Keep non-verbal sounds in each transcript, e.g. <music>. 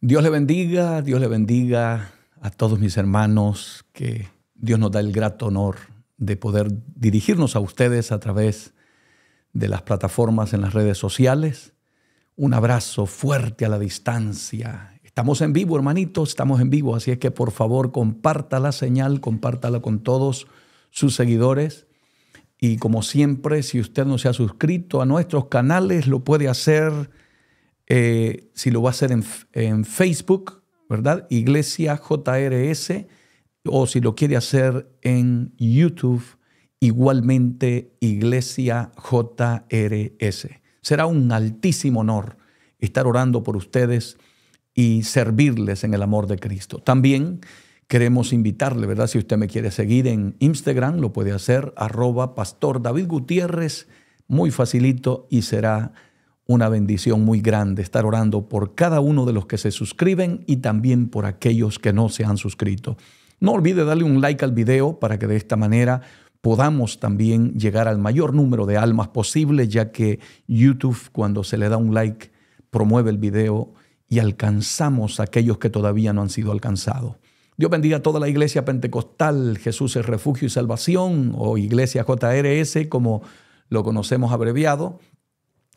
Dios le bendiga, Dios le bendiga a todos mis hermanos, que Dios nos da el grato honor de poder dirigirnos a ustedes a través de las plataformas en las redes sociales. Un abrazo fuerte a la distancia. Estamos en vivo, hermanitos, estamos en vivo, así es que por favor comparta la señal, compártala con todos sus seguidores. Y como siempre, si usted no se ha suscrito a nuestros canales, lo puede hacer eh, si lo va a hacer en, en, Facebook, ¿verdad? Iglesia JRS, o si lo quiere hacer en YouTube, igualmente Iglesia JRS. Será un altísimo honor estar orando por ustedes y servirles en el amor de Cristo. También queremos invitarle, ¿verdad? Si usted me quiere seguir en Instagram, lo puede hacer, arroba Pastor David Gutiérrez, muy facilito y será una bendición muy grande estar orando por cada uno de los que se suscriben y también por aquellos que no se han suscrito. No olvide darle un like al video para que de esta manera podamos también llegar al mayor número de almas posible, ya que YouTube cuando se le da un like promueve el video y alcanzamos a aquellos que todavía no han sido alcanzados. Dios bendiga a toda la iglesia pentecostal, Jesús es refugio y salvación, o iglesia JRS como lo conocemos abreviado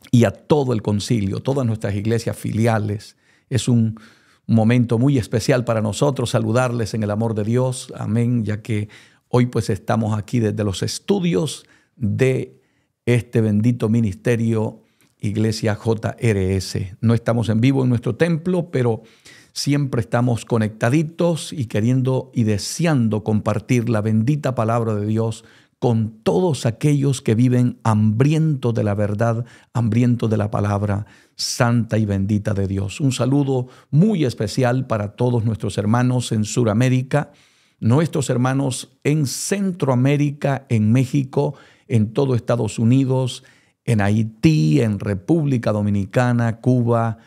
y a todo el concilio, todas nuestras iglesias filiales. Es un momento muy especial para nosotros saludarles en el amor de Dios. Amén, ya que hoy pues estamos aquí desde los estudios de este bendito ministerio Iglesia JRS. No estamos en vivo en nuestro templo, pero siempre estamos conectaditos y queriendo y deseando compartir la bendita palabra de Dios con todos aquellos que viven hambrientos de la verdad, hambrientos de la palabra santa y bendita de Dios. Un saludo muy especial para todos nuestros hermanos en Sudamérica, nuestros hermanos en Centroamérica, en México, en todo Estados Unidos, en Haití, en República Dominicana, Cuba,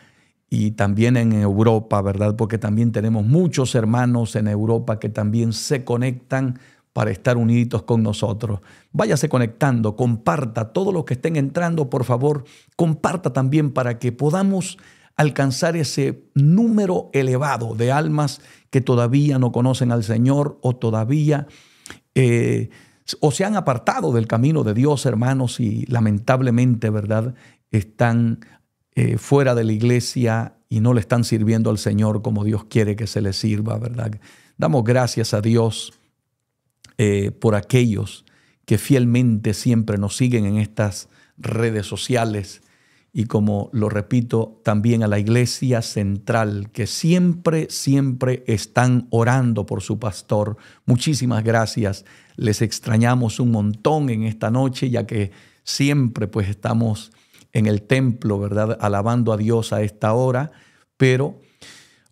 y también en Europa, ¿verdad? Porque también tenemos muchos hermanos en Europa que también se conectan para estar unidos con nosotros. Váyase conectando, comparta, todos los que estén entrando, por favor, comparta también para que podamos alcanzar ese número elevado de almas que todavía no conocen al Señor o todavía eh, o se han apartado del camino de Dios, hermanos, y lamentablemente, ¿verdad? Están eh, fuera de la iglesia y no le están sirviendo al Señor como Dios quiere que se le sirva, ¿verdad? Damos gracias a Dios eh, por aquellos que fielmente siempre nos siguen en estas redes sociales y como lo repito, también a la iglesia central, que siempre, siempre están orando por su pastor. Muchísimas gracias. Les extrañamos un montón en esta noche, ya que siempre pues estamos en el templo, ¿verdad? Alabando a Dios a esta hora, pero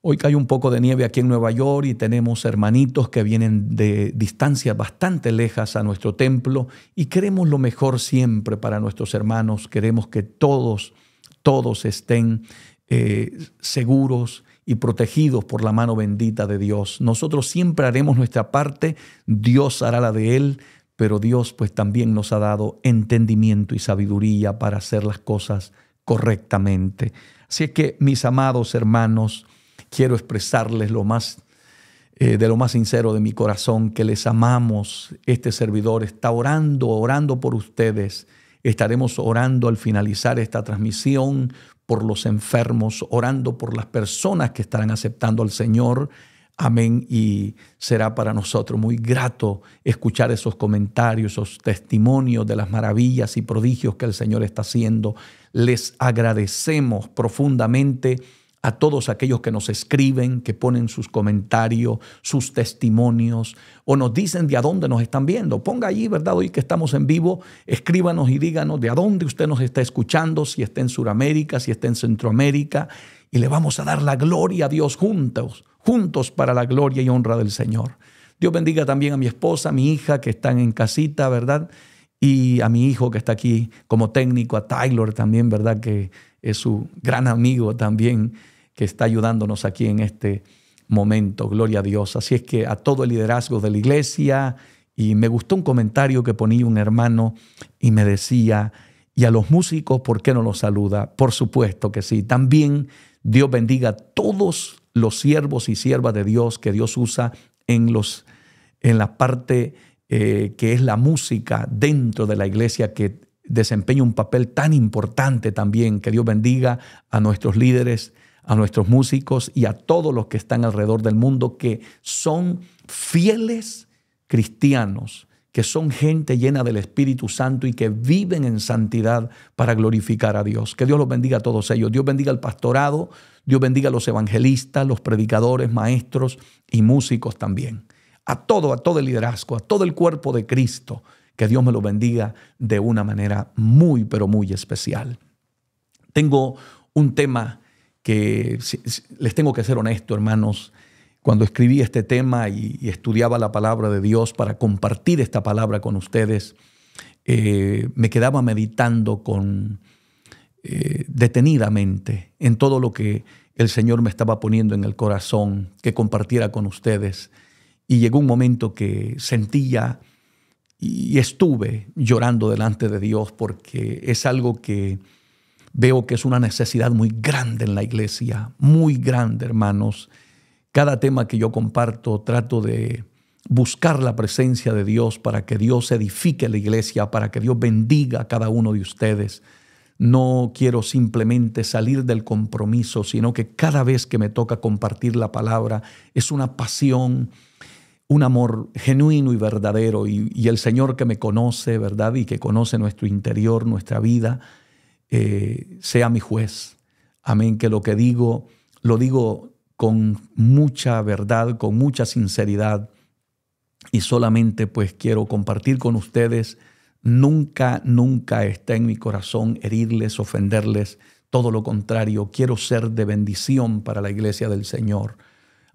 Hoy cae un poco de nieve aquí en Nueva York y tenemos hermanitos que vienen de distancias bastante lejas a nuestro templo y queremos lo mejor siempre para nuestros hermanos. Queremos que todos, todos estén eh, seguros y protegidos por la mano bendita de Dios. Nosotros siempre haremos nuestra parte, Dios hará la de Él, pero Dios pues también nos ha dado entendimiento y sabiduría para hacer las cosas correctamente. Así que mis amados hermanos, quiero expresarles lo más, eh, de lo más sincero de mi corazón que les amamos. Este servidor está orando, orando por ustedes. Estaremos orando al finalizar esta transmisión por los enfermos, orando por las personas que estarán aceptando al Señor. Amén. Y será para nosotros muy grato escuchar esos comentarios, esos testimonios de las maravillas y prodigios que el Señor está haciendo. Les agradecemos profundamente a todos aquellos que nos escriben, que ponen sus comentarios, sus testimonios, o nos dicen de a dónde nos están viendo. Ponga allí, ¿verdad? Hoy que estamos en vivo, escríbanos y díganos de a dónde usted nos está escuchando, si está en Sudamérica, si está en Centroamérica, y le vamos a dar la gloria a Dios juntos, juntos para la gloria y honra del Señor. Dios bendiga también a mi esposa, a mi hija que están en casita, ¿verdad? Y a mi hijo que está aquí como técnico, a Tyler también, ¿verdad? Que es su gran amigo también que está ayudándonos aquí en este momento. Gloria a Dios. Así es que a todo el liderazgo de la iglesia, y me gustó un comentario que ponía un hermano y me decía, y a los músicos, ¿por qué no los saluda? Por supuesto que sí. También Dios bendiga a todos los siervos y siervas de Dios que Dios usa en, los, en la parte eh, que es la música dentro de la iglesia que desempeña un papel tan importante también. Que Dios bendiga a nuestros líderes a nuestros músicos y a todos los que están alrededor del mundo que son fieles cristianos, que son gente llena del Espíritu Santo y que viven en santidad para glorificar a Dios. Que Dios los bendiga a todos ellos. Dios bendiga al pastorado, Dios bendiga a los evangelistas, los predicadores, maestros y músicos también. A todo, a todo el liderazgo, a todo el cuerpo de Cristo. Que Dios me lo bendiga de una manera muy, pero muy especial. Tengo un tema que les tengo que ser honesto, hermanos, cuando escribí este tema y, estudiaba la palabra de Dios para compartir esta palabra con ustedes, eh, me quedaba meditando con eh, detenidamente en todo lo que el Señor me estaba poniendo en el corazón que compartiera con ustedes. Y llegó un momento que sentía y estuve llorando delante de Dios porque es algo que Veo que es una necesidad muy grande en la iglesia, muy grande, hermanos. Cada tema que yo comparto trato de buscar la presencia de Dios para que Dios edifique la iglesia, para que Dios bendiga a cada uno de ustedes. No quiero simplemente salir del compromiso, sino que cada vez que me toca compartir la palabra es una pasión, un amor genuino y verdadero. Y, el Señor que me conoce, ¿verdad? Y que conoce nuestro interior, nuestra vida, eh, sea mi juez. Amén, que lo que digo, lo digo con mucha verdad, con mucha sinceridad. Y solamente pues quiero compartir con ustedes, nunca, nunca está en mi corazón herirles, ofenderles. Todo lo contrario, quiero ser de bendición para la iglesia del Señor.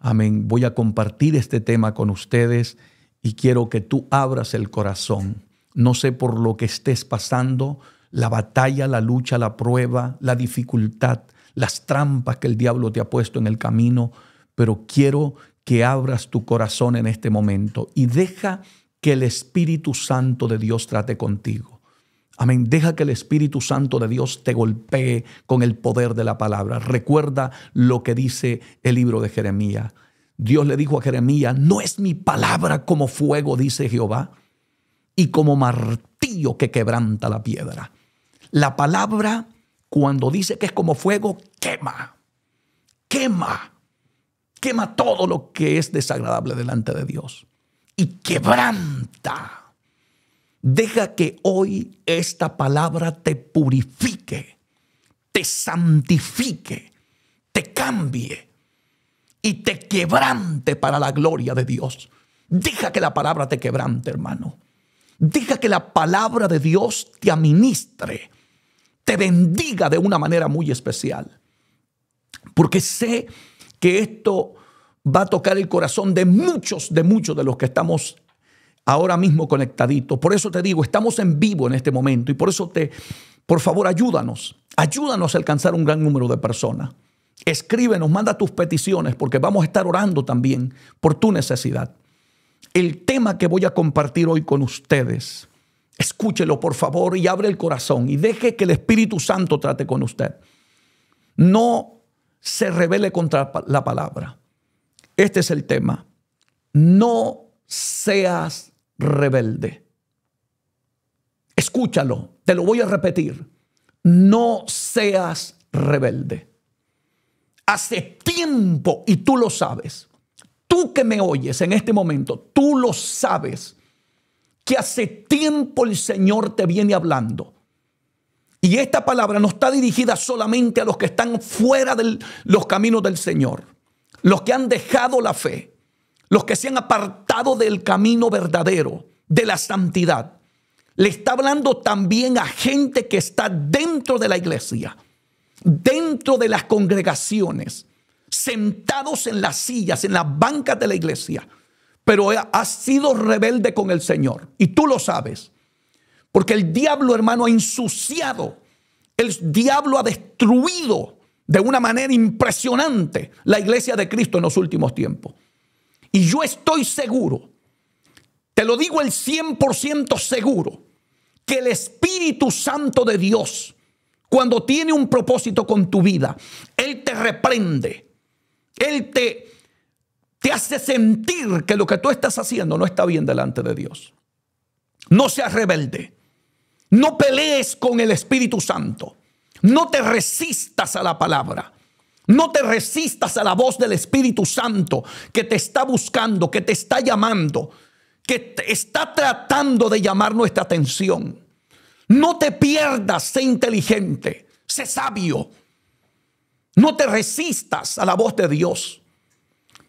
Amén. Voy a compartir este tema con ustedes y quiero que tú abras el corazón. No sé por lo que estés pasando, la batalla, la lucha, la prueba, la dificultad, las trampas que el diablo te ha puesto en el camino, pero quiero que abras tu corazón en este momento y deja que el Espíritu Santo de Dios trate contigo. Amén. Deja que el Espíritu Santo de Dios te golpee con el poder de la palabra. Recuerda lo que dice el libro de Jeremías. Dios le dijo a Jeremías, no es mi palabra como fuego, dice Jehová, y como martillo que quebranta la piedra. La palabra, cuando dice que es como fuego, quema, quema, quema todo lo que es desagradable delante de Dios y quebranta. Deja que hoy esta palabra te purifique, te santifique, te cambie y te quebrante para la gloria de Dios. Deja que la palabra te quebrante, hermano. Deja que la palabra de Dios te administre te bendiga de una manera muy especial. Porque sé que esto va a tocar el corazón de muchos, de muchos de los que estamos ahora mismo conectaditos. Por eso te digo, estamos en vivo en este momento y por eso te, por favor, ayúdanos, ayúdanos a alcanzar un gran número de personas. Escríbenos, manda tus peticiones porque vamos a estar orando también por tu necesidad. El tema que voy a compartir hoy con ustedes Escúchelo, por favor, y abre el corazón y deje que el Espíritu Santo trate con usted. No se revele contra la palabra. Este es el tema. No seas rebelde. Escúchalo, te lo voy a repetir. No seas rebelde. Hace tiempo, y tú lo sabes, tú que me oyes en este momento, tú lo sabes que hace tiempo el Señor te viene hablando. Y esta palabra no está dirigida solamente a los que están fuera de los caminos del Señor, los que han dejado la fe, los que se han apartado del camino verdadero, de la santidad. Le está hablando también a gente que está dentro de la iglesia, dentro de las congregaciones, sentados en las sillas, en las bancas de la iglesia, pero ha sido rebelde con el Señor. Y tú lo sabes. Porque el diablo, hermano, ha ensuciado. El diablo ha destruido de una manera impresionante la iglesia de Cristo en los últimos tiempos. Y yo estoy seguro, te lo digo el 100% seguro, que el Espíritu Santo de Dios, cuando tiene un propósito con tu vida, Él te reprende, Él te te hace sentir que lo que tú estás haciendo no está bien delante de Dios. No seas rebelde. No pelees con el Espíritu Santo. No te resistas a la palabra. No te resistas a la voz del Espíritu Santo que te está buscando, que te está llamando, que está tratando de llamar nuestra atención. No te pierdas, sé inteligente, sé sabio. No te resistas a la voz de Dios.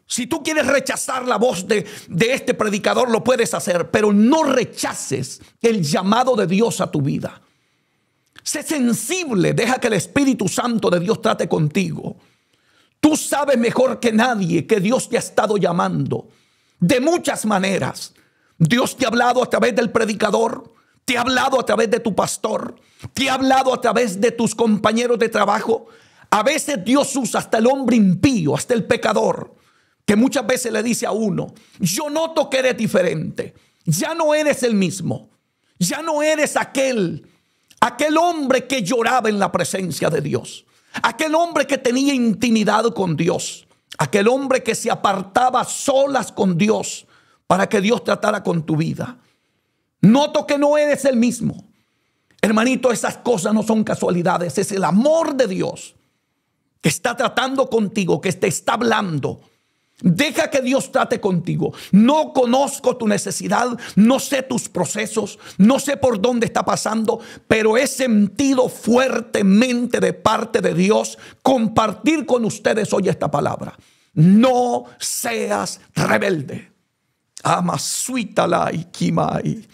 Si tú quieres rechazar la voz de, este predicador, lo puedes hacer, pero no rechaces el llamado de Dios a tu vida. Sé sensible, deja que el Espíritu Santo de Dios trate contigo. Tú sabes mejor que nadie que Dios te ha estado llamando de muchas maneras. Dios te ha hablado a través del predicador, te ha hablado a través de tu pastor, te ha hablado a través de tus compañeros de trabajo. A veces Dios usa hasta el hombre impío, hasta el pecador que muchas veces le dice a uno, yo noto que eres diferente, ya no eres el mismo, ya no eres aquel, aquel hombre que lloraba en la presencia de Dios, aquel hombre que tenía intimidad con Dios, aquel hombre que se apartaba solas con Dios para que Dios tratara con tu vida. Noto que no eres el mismo. Hermanito, esas cosas no son casualidades, es el amor de Dios que está tratando contigo, que te está hablando Deja que Dios trate contigo. No conozco tu necesidad, no sé tus procesos, no sé por dónde está pasando, pero he sentido fuertemente de parte de Dios compartir con ustedes hoy esta palabra. No seas rebelde. Ama y kimai.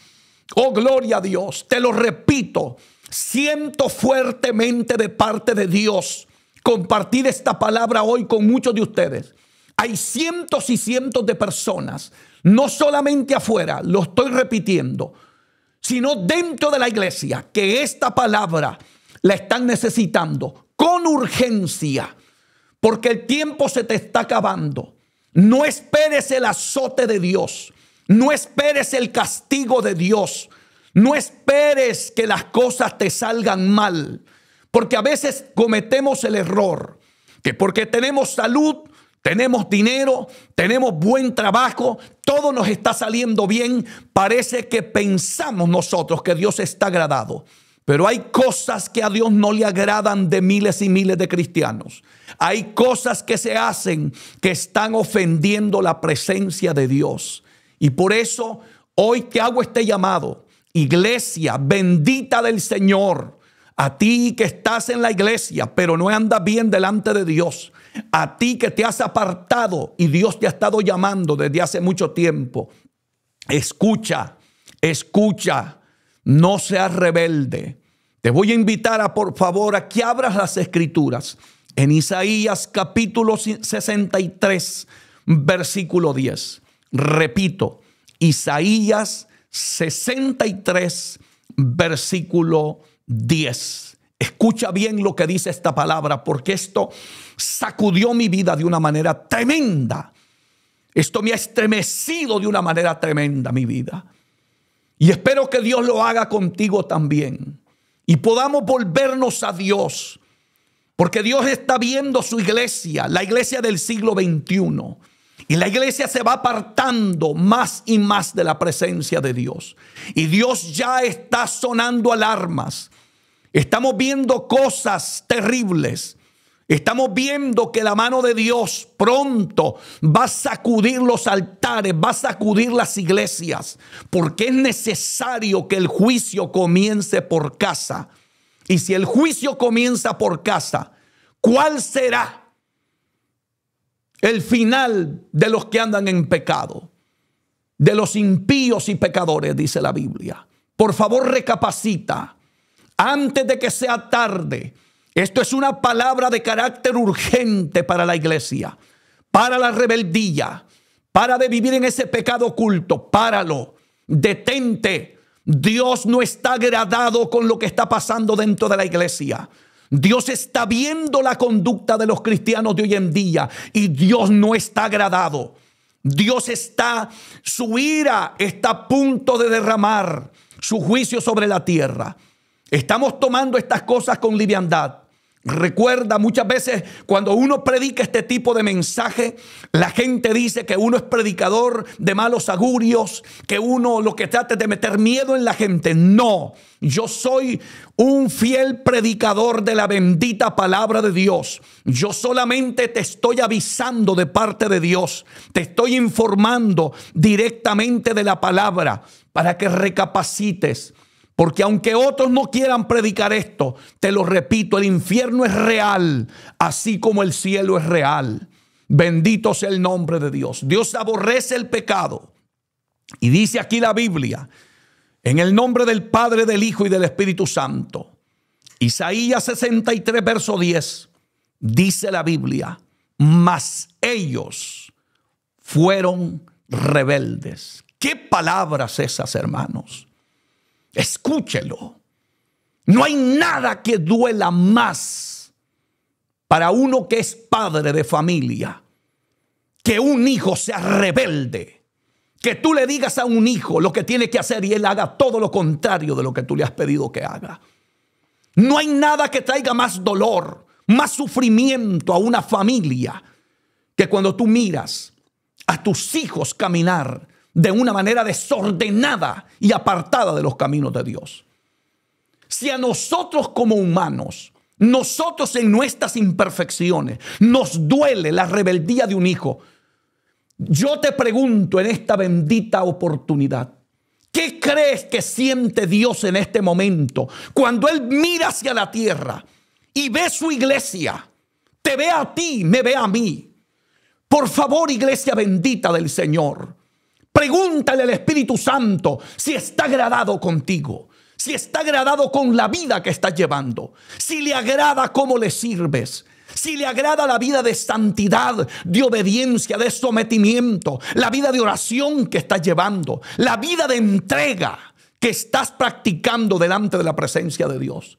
Oh, gloria a Dios. Te lo repito. Siento fuertemente de parte de Dios compartir esta palabra hoy con muchos de ustedes hay cientos y cientos de personas, no solamente afuera, lo estoy repitiendo, sino dentro de la iglesia, que esta palabra la están necesitando con urgencia, porque el tiempo se te está acabando. No esperes el azote de Dios, no esperes el castigo de Dios, no esperes que las cosas te salgan mal, porque a veces cometemos el error que porque tenemos salud, tenemos dinero, tenemos buen trabajo, todo nos está saliendo bien. Parece que pensamos nosotros que Dios está agradado. Pero hay cosas que a Dios no le agradan de miles y miles de cristianos. Hay cosas que se hacen que están ofendiendo la presencia de Dios. Y por eso hoy te hago este llamado. Iglesia bendita del Señor, a ti que estás en la iglesia, pero no andas bien delante de Dios. A ti que te has apartado y Dios te ha estado llamando desde hace mucho tiempo. Escucha, escucha, no seas rebelde. Te voy a invitar a, por favor, a que abras las escrituras en Isaías capítulo 63, versículo 10. Repito, Isaías 63, versículo 10. Escucha bien lo que dice esta palabra, porque esto sacudió mi vida de una manera tremenda. Esto me ha estremecido de una manera tremenda mi vida. Y espero que Dios lo haga contigo también. Y podamos volvernos a Dios. Porque Dios está viendo su iglesia, la iglesia del siglo XXI. Y la iglesia se va apartando más y más de la presencia de Dios. Y Dios ya está sonando alarmas. Estamos viendo cosas terribles. Estamos viendo que la mano de Dios pronto va a sacudir los altares, va a sacudir las iglesias, porque es necesario que el juicio comience por casa. Y si el juicio comienza por casa, ¿cuál será el final de los que andan en pecado? De los impíos y pecadores, dice la Biblia. Por favor, recapacita antes de que sea tarde. Esto es una palabra de carácter urgente para la iglesia, para la rebeldía, para de vivir en ese pecado oculto. Páralo, detente. Dios no está agradado con lo que está pasando dentro de la iglesia. Dios está viendo la conducta de los cristianos de hoy en día y Dios no está agradado. Dios está, su ira está a punto de derramar su juicio sobre la tierra. Estamos tomando estas cosas con liviandad. Recuerda, muchas veces cuando uno predica este tipo de mensaje, la gente dice que uno es predicador de malos augurios, que uno lo que trata es de meter miedo en la gente. No, yo soy un fiel predicador de la bendita palabra de Dios. Yo solamente te estoy avisando de parte de Dios, te estoy informando directamente de la palabra para que recapacites porque aunque otros no quieran predicar esto, te lo repito, el infierno es real, así como el cielo es real. Bendito sea el nombre de Dios. Dios aborrece el pecado. Y dice aquí la Biblia, en el nombre del Padre, del Hijo y del Espíritu Santo. Isaías 63, verso 10, dice la Biblia, mas ellos fueron rebeldes. ¿Qué palabras esas, hermanos? Escúchelo. No hay nada que duela más para uno que es padre de familia que un hijo sea rebelde. Que tú le digas a un hijo lo que tiene que hacer y él haga todo lo contrario de lo que tú le has pedido que haga. No hay nada que traiga más dolor, más sufrimiento a una familia que cuando tú miras a tus hijos caminar de una manera desordenada y apartada de los caminos de Dios. Si a nosotros como humanos, nosotros en nuestras imperfecciones, nos duele la rebeldía de un hijo, yo te pregunto en esta bendita oportunidad, ¿qué crees que siente Dios en este momento cuando Él mira hacia la tierra y ve su iglesia? Te ve a ti, me ve a mí. Por favor, iglesia bendita del Señor. Pregúntale al Espíritu Santo si está agradado contigo, si está agradado con la vida que estás llevando, si le agrada cómo le sirves. Si le agrada la vida de santidad, de obediencia, de sometimiento, la vida de oración que estás llevando, la vida de entrega que estás practicando delante de la presencia de Dios.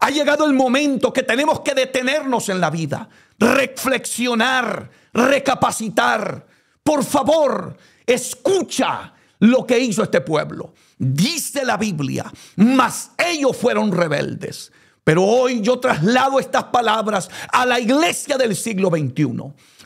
Ha llegado el momento que tenemos que detenernos en la vida, reflexionar, recapacitar. Por favor, Escucha lo que hizo este pueblo. Dice la Biblia, mas ellos fueron rebeldes. Pero hoy yo traslado estas palabras a la iglesia del siglo XXI.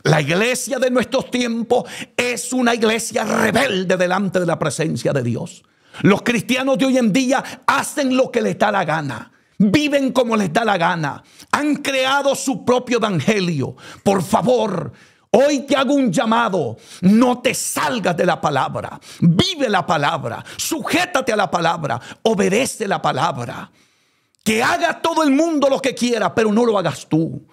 La iglesia de nuestros tiempos es una iglesia rebelde delante de la presencia de Dios. Los cristianos de hoy en día hacen lo que les da la gana. Viven como les da la gana. Han creado su propio evangelio. Por favor, Hoy te hago un llamado. No te salgas de la palabra. Vive la palabra. Sujétate a la palabra. Obedece la palabra. Que haga todo el mundo lo que quiera, pero no lo hagas tú.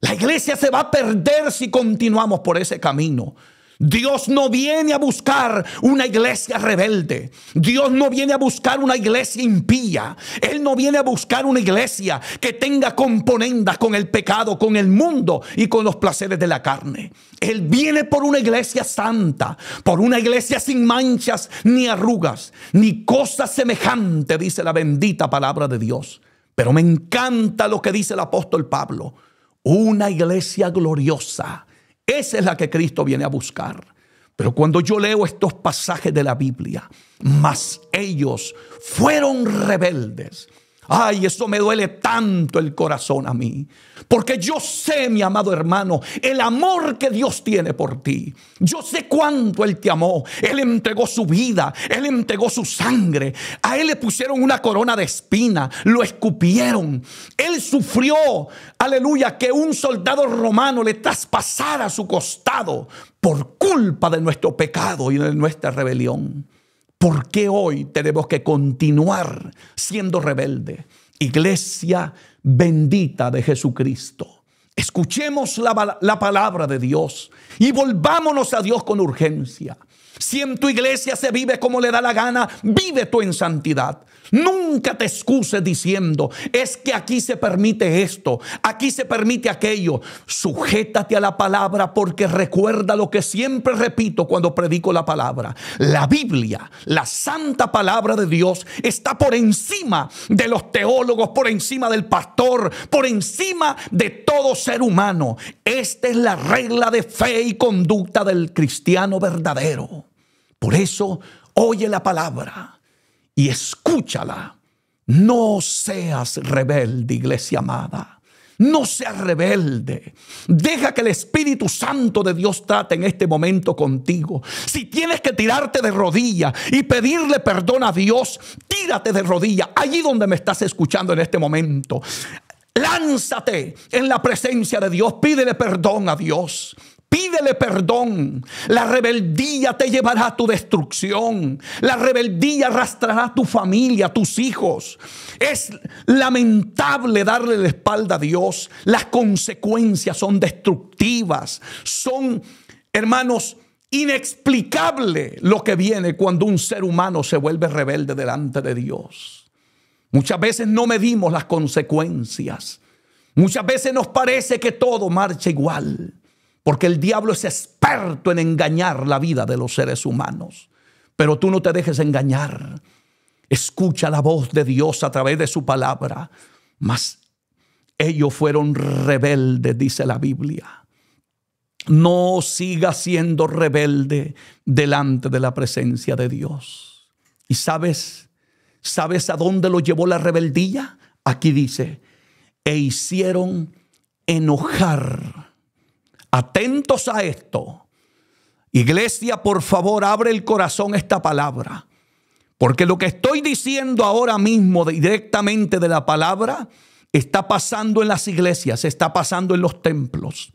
La iglesia se va a perder si continuamos por ese camino. Dios no viene a buscar una iglesia rebelde. Dios no viene a buscar una iglesia impía. Él no viene a buscar una iglesia que tenga componendas con el pecado, con el mundo y con los placeres de la carne. Él viene por una iglesia santa, por una iglesia sin manchas ni arrugas, ni cosa semejante, dice la bendita palabra de Dios. Pero me encanta lo que dice el apóstol Pablo. Una iglesia gloriosa esa es la que Cristo viene a buscar. Pero cuando yo leo estos pasajes de la Biblia, más ellos fueron rebeldes. Ay, eso me duele tanto el corazón a mí. Porque yo sé, mi amado hermano, el amor que Dios tiene por ti. Yo sé cuánto Él te amó. Él entregó su vida. Él entregó su sangre. A Él le pusieron una corona de espina. Lo escupieron. Él sufrió, aleluya, que un soldado romano le traspasara su costado por culpa de nuestro pecado y de nuestra rebelión. ¿Por qué hoy tenemos que continuar siendo rebelde? Iglesia bendita de Jesucristo. Escuchemos la, la, palabra de Dios y volvámonos a Dios con urgencia. Si en tu iglesia se vive como le da la gana, vive tú en santidad. Nunca te excuses diciendo, es que aquí se permite esto, aquí se permite aquello. Sujétate a la palabra porque recuerda lo que siempre repito cuando predico la palabra. La Biblia, la santa palabra de Dios, está por encima de los teólogos, por encima del pastor, por encima de todo ser humano. Esta es la regla de fe y conducta del cristiano verdadero. Por eso, oye la palabra y escúchala. No seas rebelde, iglesia amada. No seas rebelde. Deja que el Espíritu Santo de Dios trate en este momento contigo. Si tienes que tirarte de rodillas y pedirle perdón a Dios, tírate de rodilla. allí donde me estás escuchando en este momento. Lánzate en la presencia de Dios, pídele perdón a Dios. Pídele perdón. La rebeldía te llevará a tu destrucción. La rebeldía arrastrará a tu familia, a tus hijos. Es lamentable darle la espalda a Dios. Las consecuencias son destructivas. Son, hermanos, inexplicable lo que viene cuando un ser humano se vuelve rebelde delante de Dios. Muchas veces no medimos las consecuencias. Muchas veces nos parece que todo marcha igual. Porque el diablo es experto en engañar la vida de los seres humanos. Pero tú no te dejes engañar. Escucha la voz de Dios a través de su palabra. Mas ellos fueron rebeldes, dice la Biblia. No siga siendo rebelde delante de la presencia de Dios. ¿Y sabes? ¿Sabes a dónde lo llevó la rebeldía? Aquí dice, e hicieron enojar Atentos a esto. Iglesia, por favor, abre el corazón esta palabra. Porque lo que estoy diciendo ahora mismo directamente de la palabra está pasando en las iglesias, está pasando en los templos.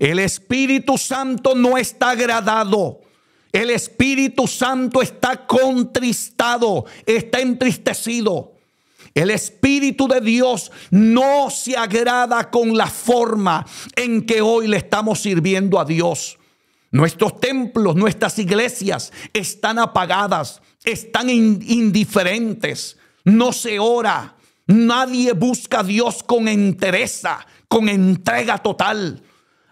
El Espíritu Santo no está agradado. El Espíritu Santo está contristado, está entristecido. El Espíritu de Dios no se agrada con la forma en que hoy le estamos sirviendo a Dios. Nuestros templos, nuestras iglesias están apagadas, están indiferentes, no se ora, nadie busca a Dios con entereza, con entrega total.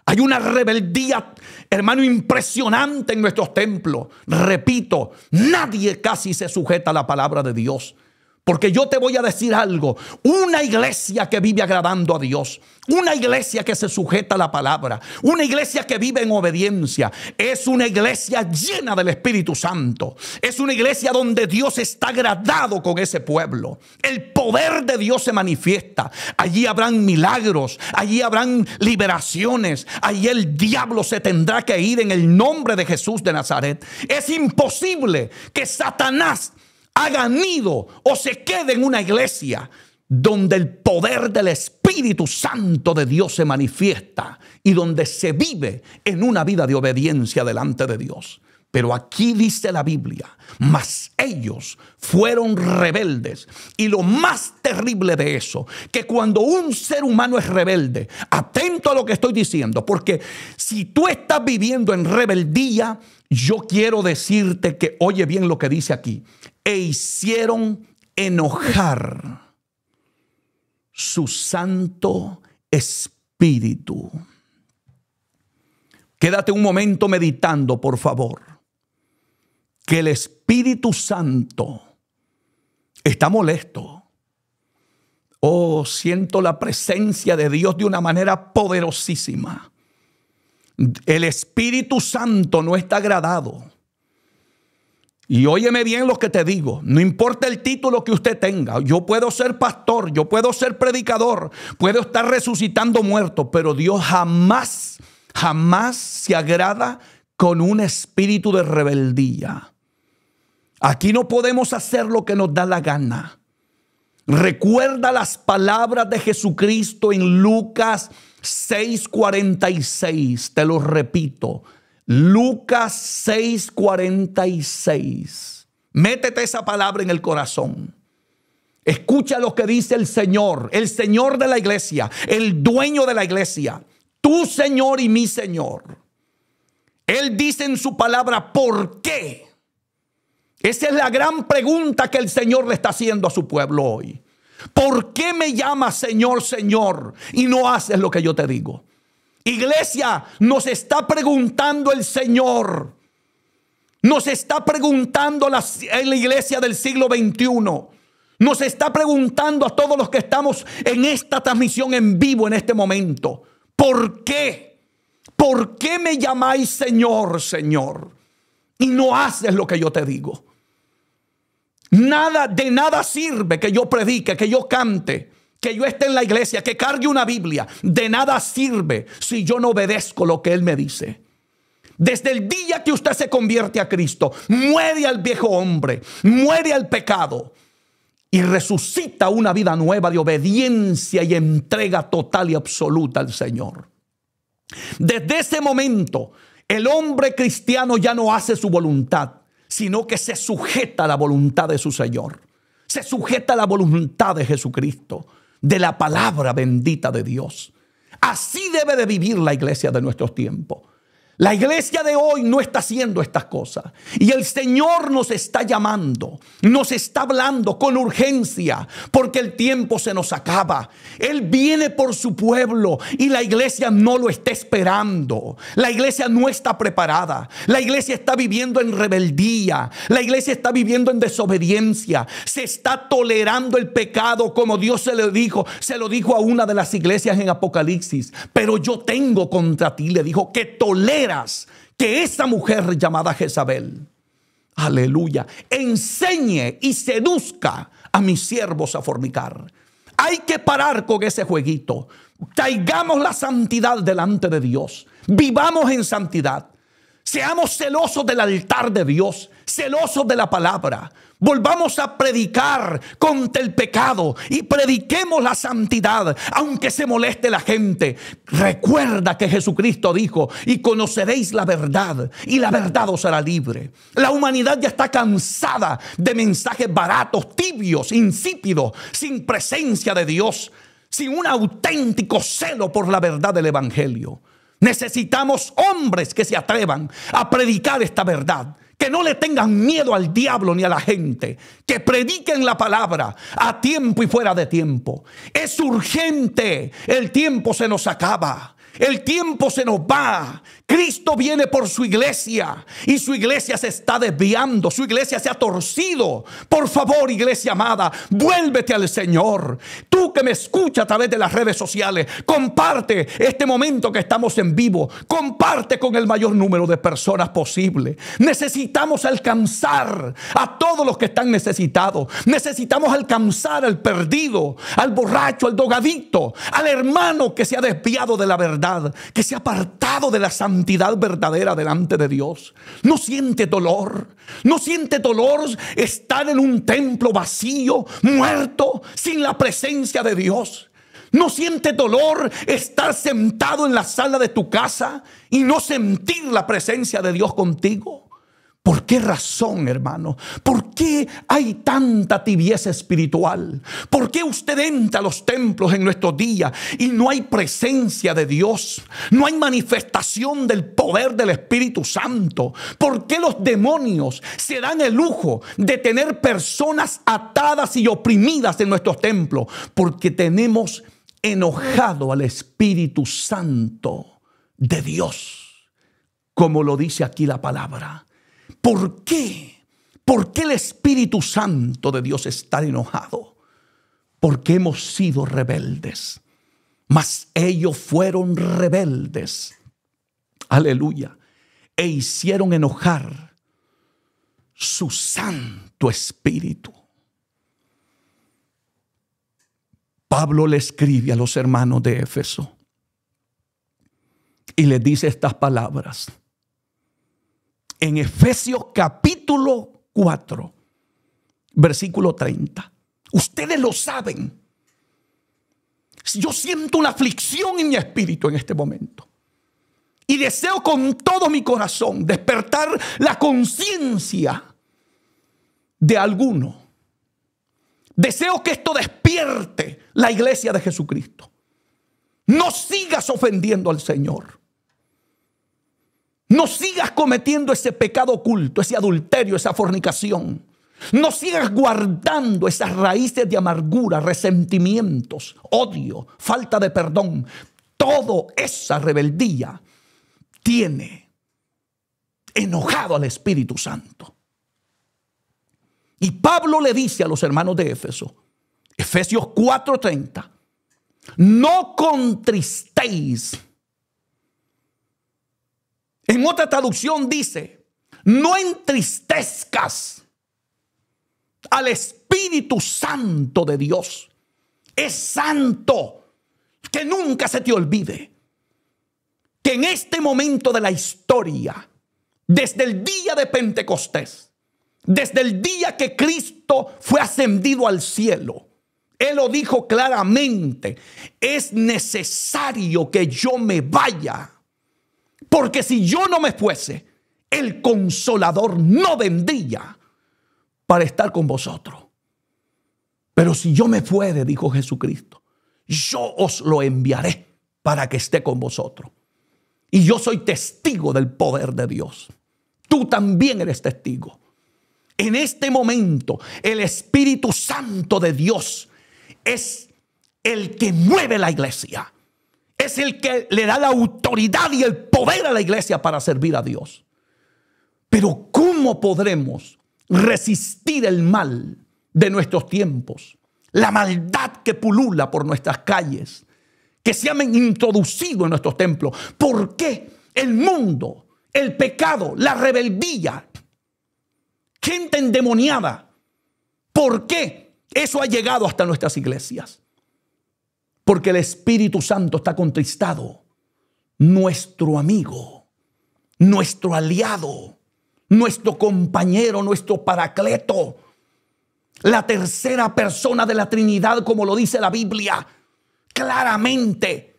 Hay una rebeldía, hermano, impresionante en nuestros templos. Repito, nadie casi se sujeta a la palabra de Dios. Porque yo te voy a decir algo, una iglesia que vive agradando a Dios, una iglesia que se sujeta a la palabra, una iglesia que vive en obediencia, es una iglesia llena del Espíritu Santo, es una iglesia donde Dios está agradado con ese pueblo. El poder de Dios se manifiesta, allí habrán milagros, allí habrán liberaciones, allí el diablo se tendrá que ir en el nombre de Jesús de Nazaret. Es imposible que Satanás hagan nido o se quede en una iglesia donde el poder del Espíritu Santo de Dios se manifiesta y donde se vive en una vida de obediencia delante de Dios. Pero aquí dice la Biblia, mas ellos fueron rebeldes. Y lo más terrible de eso, que cuando un ser humano es rebelde, atento a lo que estoy diciendo, porque si tú estás viviendo en rebeldía, yo quiero decirte que oye bien lo que dice aquí, e hicieron enojar su Santo Espíritu. Quédate un momento meditando, por favor que el Espíritu Santo está molesto. Oh, siento la presencia de Dios de una manera poderosísima. El Espíritu Santo no está agradado. Y óyeme bien lo que te digo, no importa el título que usted tenga, yo puedo ser pastor, yo puedo ser predicador, puedo estar resucitando muertos, pero Dios jamás, jamás se agrada con un espíritu de rebeldía. Aquí no podemos hacer lo que nos da la gana. Recuerda las palabras de Jesucristo en Lucas 6:46. Te lo repito. Lucas 6:46. Métete esa palabra en el corazón. Escucha lo que dice el Señor, el Señor de la iglesia, el dueño de la iglesia, tu Señor y mi Señor. Él dice en su palabra, ¿por qué? Esa es la gran pregunta que el Señor le está haciendo a su pueblo hoy. ¿Por qué me llamas Señor, Señor y no haces lo que yo te digo? Iglesia, nos está preguntando el Señor. Nos está preguntando la, en la iglesia del siglo XXI. Nos está preguntando a todos los que estamos en esta transmisión en vivo en este momento. ¿Por qué? ¿Por qué me llamáis Señor, Señor? Y no haces lo que yo te digo. Nada, de nada sirve que yo predique, que yo cante, que yo esté en la iglesia, que cargue una Biblia. De nada sirve si yo no obedezco lo que Él me dice. Desde el día que usted se convierte a Cristo, muere al viejo hombre, muere al pecado y resucita una vida nueva de obediencia y entrega total y absoluta al Señor. Desde ese momento, el hombre cristiano ya no hace su voluntad, sino que se sujeta a la voluntad de su Señor. Se sujeta a la voluntad de Jesucristo, de la palabra bendita de Dios. Así debe de vivir la iglesia de nuestros tiempos. La iglesia de hoy no está haciendo estas cosas. Y el Señor nos está llamando, nos está hablando con urgencia, porque el tiempo se nos acaba. Él viene por su pueblo y la iglesia no lo está esperando. La iglesia no está preparada. La iglesia está viviendo en rebeldía. La iglesia está viviendo en desobediencia. Se está tolerando el pecado como Dios se lo dijo. Se lo dijo a una de las iglesias en Apocalipsis. Pero yo tengo contra ti, le dijo, que tolera que esa mujer llamada Jezabel, aleluya, enseñe y seduzca a mis siervos a fornicar. Hay que parar con ese jueguito. Traigamos la santidad delante de Dios. Vivamos en santidad. Seamos celosos del altar de Dios, celosos de la palabra. Volvamos a predicar contra el pecado y prediquemos la santidad, aunque se moleste la gente. Recuerda que Jesucristo dijo, y conoceréis la verdad, y la verdad os hará libre. La humanidad ya está cansada de mensajes baratos, tibios, insípidos, sin presencia de Dios, sin un auténtico celo por la verdad del Evangelio. Necesitamos hombres que se atrevan a predicar esta verdad. Que no le tengan miedo al diablo ni a la gente. Que prediquen la palabra a tiempo y fuera de tiempo. Es urgente. El tiempo se nos acaba. El tiempo se nos va. Cristo viene por su iglesia y su iglesia se está desviando, su iglesia se ha torcido. Por favor, iglesia amada, vuélvete al Señor. Tú que me escuchas a través de las redes sociales, comparte este momento que estamos en vivo, comparte con el mayor número de personas posible. Necesitamos alcanzar a todos los que están necesitados. Necesitamos alcanzar al perdido, al borracho, al dogadito al hermano que se ha desviado de la verdad que se ha apartado de la santidad verdadera delante de Dios. No siente dolor, no siente dolor estar en un templo vacío, muerto, sin la presencia de Dios. No siente dolor estar sentado en la sala de tu casa y no sentir la presencia de Dios contigo. ¿Por qué razón, hermano? ¿Por qué hay tanta tibieza espiritual? ¿Por qué usted entra a los templos en nuestros días y no hay presencia de Dios? No hay manifestación del poder del Espíritu Santo. ¿Por qué los demonios se dan el lujo de tener personas atadas y oprimidas en nuestros templos? Porque tenemos enojado al Espíritu Santo de Dios, como lo dice aquí la palabra. ¿Por qué? ¿Por qué el Espíritu Santo de Dios está enojado? Porque hemos sido rebeldes. Mas ellos fueron rebeldes. Aleluya. E hicieron enojar su Santo Espíritu. Pablo le escribe a los hermanos de Éfeso y le dice estas palabras en Efesios capítulo 4, versículo 30. Ustedes lo saben. Yo siento una aflicción en mi espíritu en este momento. Y deseo con todo mi corazón despertar la conciencia de alguno. Deseo que esto despierte la iglesia de Jesucristo. No sigas ofendiendo al Señor. No sigas cometiendo ese pecado oculto, ese adulterio, esa fornicación. No sigas guardando esas raíces de amargura, resentimientos, odio, falta de perdón. Toda esa rebeldía tiene enojado al Espíritu Santo. Y Pablo le dice a los hermanos de Éfeso, Efesios 4:30, no contristéis en otra traducción dice, no entristezcas al Espíritu Santo de Dios. Es santo, que nunca se te olvide que en este momento de la historia, desde el día de Pentecostés, desde el día que Cristo fue ascendido al cielo, Él lo dijo claramente, es necesario que yo me vaya porque si yo no me fuese, el consolador no vendría para estar con vosotros. Pero si yo me fuere, dijo Jesucristo, yo os lo enviaré para que esté con vosotros. Y yo soy testigo del poder de Dios. Tú también eres testigo. En este momento, el Espíritu Santo de Dios es el que mueve la iglesia es el que le da la autoridad y el poder a la iglesia para servir a Dios. Pero ¿cómo podremos resistir el mal de nuestros tiempos? La maldad que pulula por nuestras calles, que se han introducido en nuestros templos. ¿Por qué el mundo, el pecado, la rebeldía, gente endemoniada? ¿Por qué eso ha llegado hasta nuestras iglesias? porque el Espíritu Santo está contristado. Nuestro amigo, nuestro aliado, nuestro compañero, nuestro paracleto, la tercera persona de la Trinidad, como lo dice la Biblia, claramente.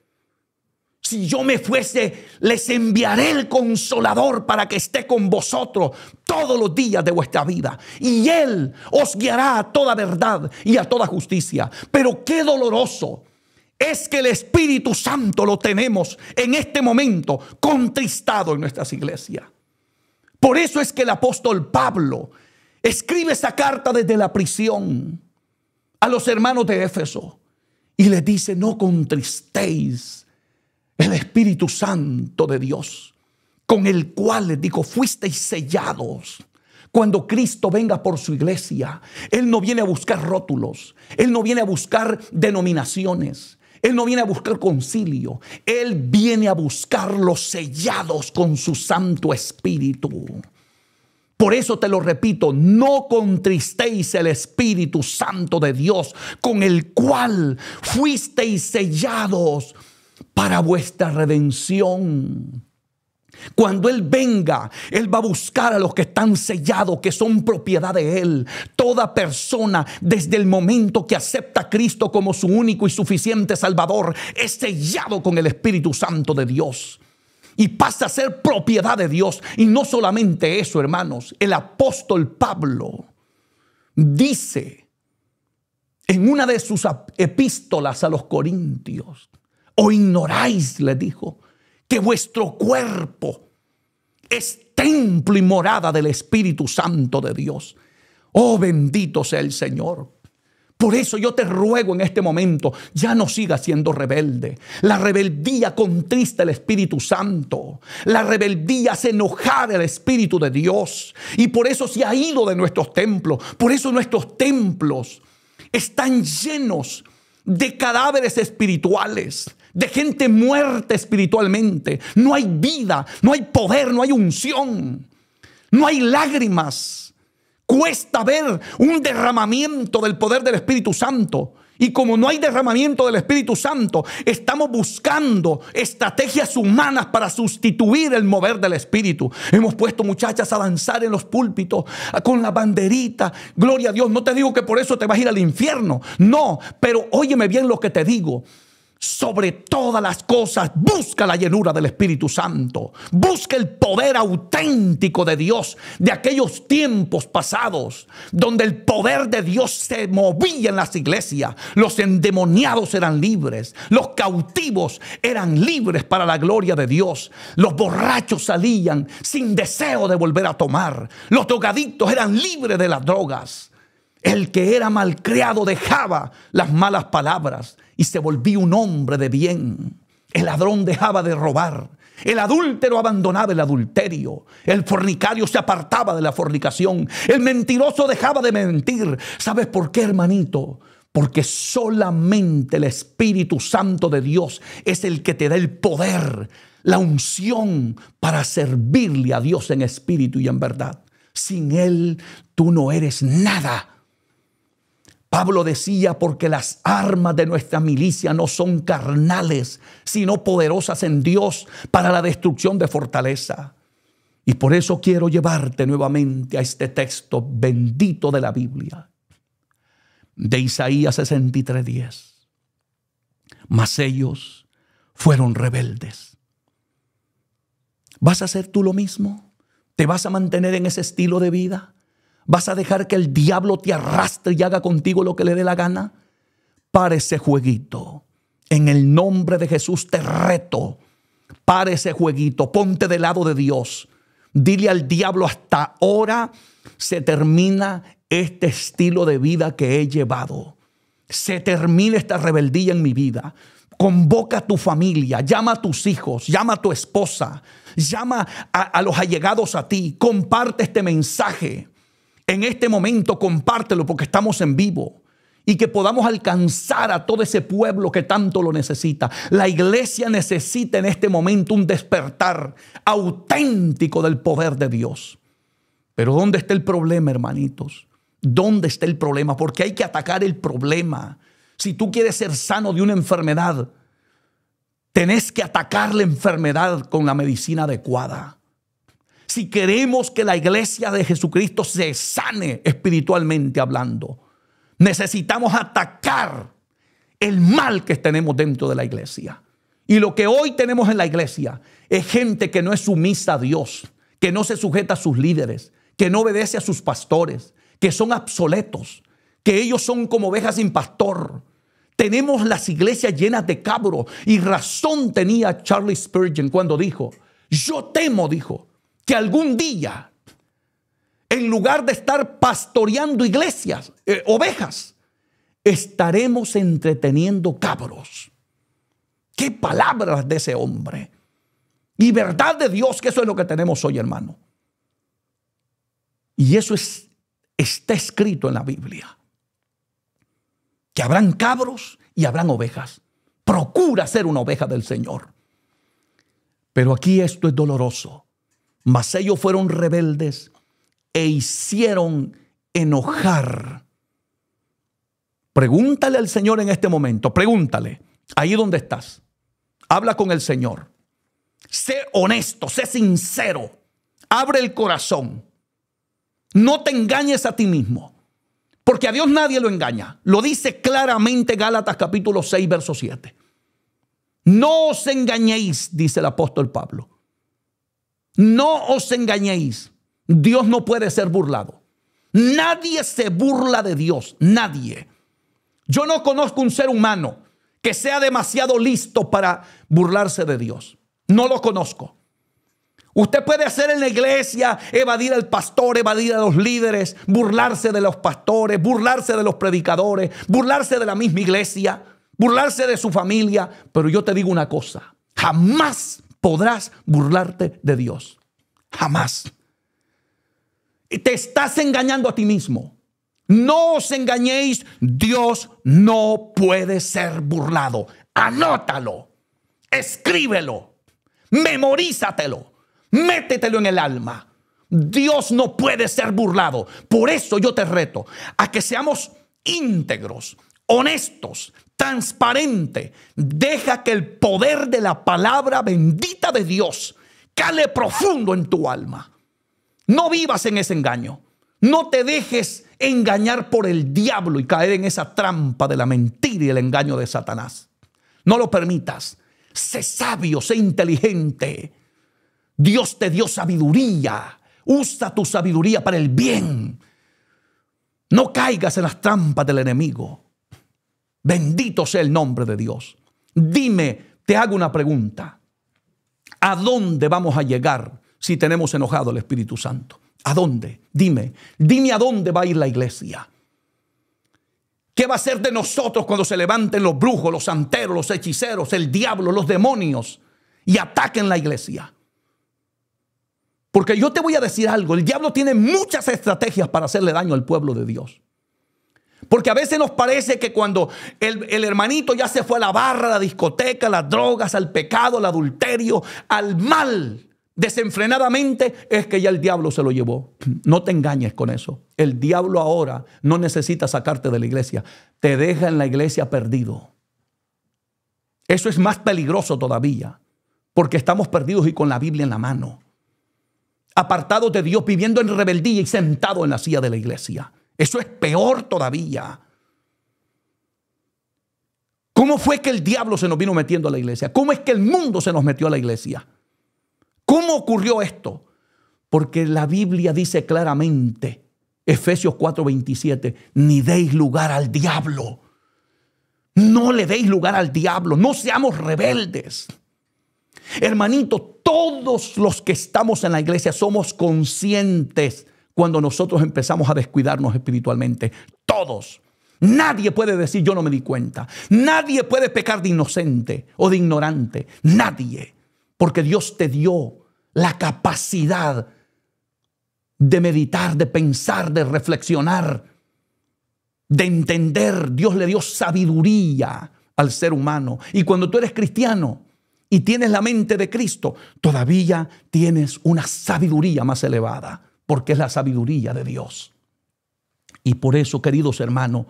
Si yo me fuese, les enviaré el consolador para que esté con vosotros todos los días de vuestra vida. Y Él os guiará a toda verdad y a toda justicia. Pero qué doloroso es que el Espíritu Santo lo tenemos en este momento contristado en nuestras iglesias. Por eso es que el apóstol Pablo escribe esa carta desde la prisión a los hermanos de Éfeso y les dice, no contristéis el Espíritu Santo de Dios, con el cual les digo, fuisteis sellados. Cuando Cristo venga por su iglesia, Él no viene a buscar rótulos, Él no viene a buscar denominaciones, él no viene a buscar concilio, Él viene a buscar los sellados con su Santo Espíritu. Por eso te lo repito, no contristéis el Espíritu Santo de Dios, con el cual fuisteis sellados para vuestra redención. Cuando Él venga, Él va a buscar a los que están sellados, que son propiedad de Él. Toda persona, desde el momento que acepta a Cristo como su único y suficiente Salvador, es sellado con el Espíritu Santo de Dios. Y pasa a ser propiedad de Dios. Y no solamente eso, hermanos. El apóstol Pablo dice en una de sus epístolas a los Corintios, o ignoráis, le dijo, que vuestro cuerpo es templo y morada del Espíritu Santo de Dios. Oh, bendito sea el Señor. Por eso yo te ruego en este momento, ya no sigas siendo rebelde. La rebeldía contrista el Espíritu Santo. La rebeldía hace enojar al Espíritu de Dios. Y por eso se ha ido de nuestros templos. Por eso nuestros templos están llenos de cadáveres espirituales, de gente muerta espiritualmente. No hay vida, no hay poder, no hay unción, no hay lágrimas. Cuesta ver un derramamiento del poder del Espíritu Santo. Y como no hay derramamiento del Espíritu Santo, estamos buscando estrategias humanas para sustituir el mover del Espíritu. Hemos puesto muchachas a avanzar en los púlpitos con la banderita. Gloria a Dios. No te digo que por eso te vas a ir al infierno. No, pero óyeme bien lo que te digo sobre todas las cosas, busca la llenura del Espíritu Santo, busca el poder auténtico de Dios de aquellos tiempos pasados, donde el poder de Dios se movía en las iglesias, los endemoniados eran libres, los cautivos eran libres para la gloria de Dios, los borrachos salían sin deseo de volver a tomar, los drogadictos eran libres de las drogas. El que era malcriado dejaba las malas palabras y se volvía un hombre de bien. El ladrón dejaba de robar. El adúltero abandonaba el adulterio. El fornicario se apartaba de la fornicación. El mentiroso dejaba de mentir. ¿Sabes por qué, hermanito? Porque solamente el Espíritu Santo de Dios es el que te da el poder, la unción para servirle a Dios en espíritu y en verdad. Sin Él tú no eres nada. Pablo decía, porque las armas de nuestra milicia no son carnales, sino poderosas en Dios para la destrucción de fortaleza. Y por eso quiero llevarte nuevamente a este texto bendito de la Biblia, de Isaías 63:10. Mas ellos fueron rebeldes. ¿Vas a hacer tú lo mismo? ¿Te vas a mantener en ese estilo de vida? ¿Vas a dejar que el diablo te arrastre y haga contigo lo que le dé la gana? Pare ese jueguito. En el nombre de Jesús te reto. Pare ese jueguito. Ponte del lado de Dios. Dile al diablo, hasta ahora se termina este estilo de vida que he llevado. Se termina esta rebeldía en mi vida. Convoca a tu familia, llama a tus hijos, llama a tu esposa, llama a los allegados a ti, comparte este mensaje en este momento, compártelo porque estamos en vivo. Y que podamos alcanzar a todo ese pueblo que tanto lo necesita. La iglesia necesita en este momento un despertar auténtico del poder de Dios. Pero ¿dónde está el problema, hermanitos? ¿Dónde está el problema? Porque hay que atacar el problema. Si tú quieres ser sano de una enfermedad, tenés que atacar la enfermedad con la medicina adecuada si queremos que la iglesia de Jesucristo se sane espiritualmente hablando, necesitamos atacar el mal que tenemos dentro de la iglesia. Y lo que hoy tenemos en la iglesia es gente que no es sumisa a Dios, que no se sujeta a sus líderes, que no obedece a sus pastores, que son obsoletos, que ellos son como ovejas sin pastor. Tenemos las iglesias llenas de cabros y razón tenía Charlie Spurgeon cuando dijo, yo temo, dijo, algún día, en lugar de estar pastoreando iglesias, eh, ovejas, estaremos entreteniendo cabros. Qué palabras de ese hombre. Y verdad de Dios, que eso es lo que tenemos hoy, hermano. Y eso es, está escrito en la Biblia. Que habrán cabros y habrán ovejas. Procura ser una oveja del Señor. Pero aquí esto es doloroso. Mas ellos fueron rebeldes e hicieron enojar. Pregúntale al Señor en este momento, pregúntale, ahí donde estás. Habla con el Señor. Sé honesto, sé sincero. Abre el corazón. No te engañes a ti mismo. Porque a Dios nadie lo engaña. Lo dice claramente Gálatas capítulo 6, verso 7. No os engañéis, dice el apóstol Pablo. No os engañéis. Dios no puede ser burlado. Nadie se burla de Dios. Nadie. Yo no conozco un ser humano que sea demasiado listo para burlarse de Dios. No lo conozco. Usted puede hacer en la iglesia, evadir al pastor, evadir a los líderes, burlarse de los pastores, burlarse de los predicadores, burlarse de la misma iglesia, burlarse de su familia. Pero yo te digo una cosa, jamás podrás burlarte de Dios. Jamás. Y Te estás engañando a ti mismo. No os engañéis, Dios no puede ser burlado. Anótalo, escríbelo, memorízatelo, métetelo en el alma. Dios no puede ser burlado. Por eso yo te reto a que seamos íntegros, honestos, transparente. Deja que el poder de la palabra bendita de Dios cale profundo en tu alma. No vivas en ese engaño. No te dejes engañar por el diablo y caer en esa trampa de la mentira y el engaño de Satanás. No lo permitas. Sé sabio, sé inteligente. Dios te dio sabiduría. Usa tu sabiduría para el bien. No caigas en las trampas del enemigo. Bendito sea el nombre de Dios. Dime, te hago una pregunta. ¿A dónde vamos a llegar si tenemos enojado al Espíritu Santo? ¿A dónde? Dime, dime a dónde va a ir la iglesia. ¿Qué va a ser de nosotros cuando se levanten los brujos, los santeros, los hechiceros, el diablo, los demonios y ataquen la iglesia? Porque yo te voy a decir algo, el diablo tiene muchas estrategias para hacerle daño al pueblo de Dios. Porque a veces nos parece que cuando el, hermanito ya se fue a la barra, a la discoteca, a las drogas, al pecado, al adulterio, al mal, desenfrenadamente, es que ya el diablo se lo llevó. No te engañes con eso. El diablo ahora no necesita sacarte de la iglesia. Te deja en la iglesia perdido. Eso es más peligroso todavía, porque estamos perdidos y con la Biblia en la mano. Apartados de Dios, viviendo en rebeldía y sentados en la silla de la iglesia. Eso es peor todavía. ¿Cómo fue que el diablo se nos vino metiendo a la iglesia? ¿Cómo es que el mundo se nos metió a la iglesia? ¿Cómo ocurrió esto? Porque la Biblia dice claramente, Efesios 4:27, ni deis lugar al diablo. No le deis lugar al diablo, no seamos rebeldes. Hermanito, todos los que estamos en la iglesia somos conscientes cuando nosotros empezamos a descuidarnos espiritualmente. Todos. Nadie puede decir yo no me di cuenta. Nadie puede pecar de inocente o de ignorante. Nadie. Porque Dios te dio la capacidad de meditar, de pensar, de reflexionar, de entender. Dios le dio sabiduría al ser humano. Y cuando tú eres cristiano y tienes la mente de Cristo, todavía tienes una sabiduría más elevada porque es la sabiduría de Dios. Y por eso, queridos hermanos,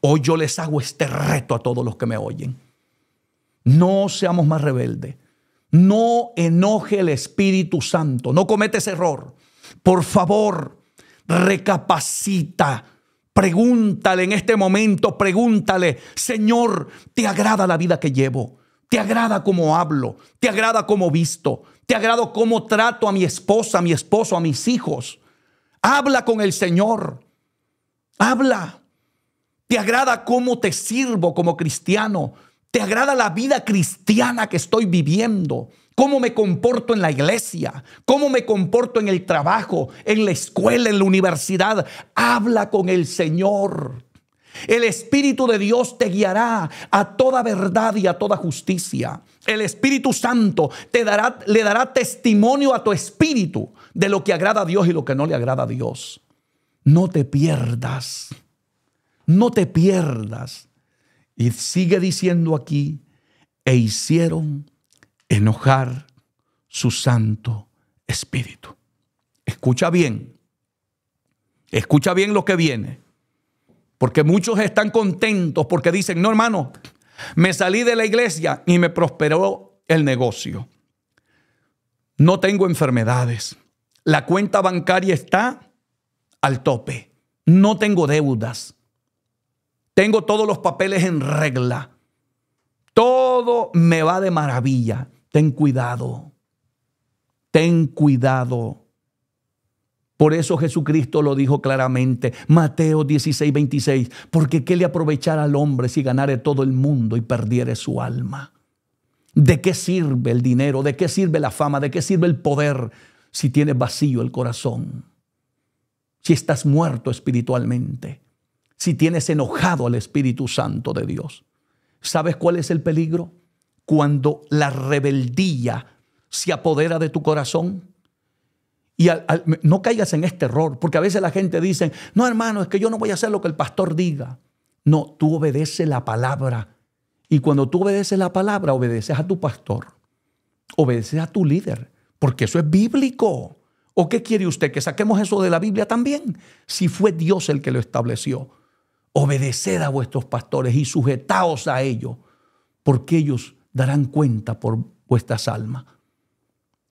hoy yo les hago este reto a todos los que me oyen. No seamos más rebeldes. No enoje el Espíritu Santo. No cometes error. Por favor, recapacita. Pregúntale en este momento, pregúntale, Señor, ¿te agrada la vida que llevo? ¿Te agrada cómo hablo? ¿Te agrada cómo visto? ¿Te agrado cómo trato a mi esposa, a mi esposo, a mis hijos? Habla con el Señor. Habla. ¿Te agrada cómo te sirvo como cristiano? ¿Te agrada la vida cristiana que estoy viviendo? ¿Cómo me comporto en la iglesia? ¿Cómo me comporto en el trabajo, en la escuela, en la universidad? Habla con el Señor. El Espíritu de Dios te guiará a toda verdad y a toda justicia. El Espíritu Santo te dará, le dará testimonio a tu espíritu de lo que agrada a Dios y lo que no le agrada a Dios. No te pierdas. No te pierdas. Y sigue diciendo aquí, e hicieron enojar su Santo Espíritu. Escucha bien. Escucha bien lo que viene. Porque muchos están contentos porque dicen, no hermano, me salí de la iglesia y me prosperó el negocio. No tengo enfermedades. La cuenta bancaria está al tope. No tengo deudas. Tengo todos los papeles en regla. Todo me va de maravilla. Ten cuidado. Ten cuidado. Por eso Jesucristo lo dijo claramente, Mateo 16, 26, porque ¿qué le aprovechará al hombre si ganare todo el mundo y perdiere su alma? ¿De qué sirve el dinero? ¿De qué sirve la fama? ¿De qué sirve el poder si tienes vacío el corazón? Si estás muerto espiritualmente, si tienes enojado al Espíritu Santo de Dios. ¿Sabes cuál es el peligro? Cuando la rebeldía se apodera de tu corazón, y no caigas en este error, porque a veces la gente dice, no hermano, es que yo no voy a hacer lo que el pastor diga. No, tú obedeces la palabra. Y cuando tú obedeces la palabra, obedeces a tu pastor, obedeces a tu líder, porque eso es bíblico. ¿O qué quiere usted? Que saquemos eso de la Biblia también, si fue Dios el que lo estableció. Obedeced a vuestros pastores y sujetaos a ellos, porque ellos darán cuenta por vuestras almas.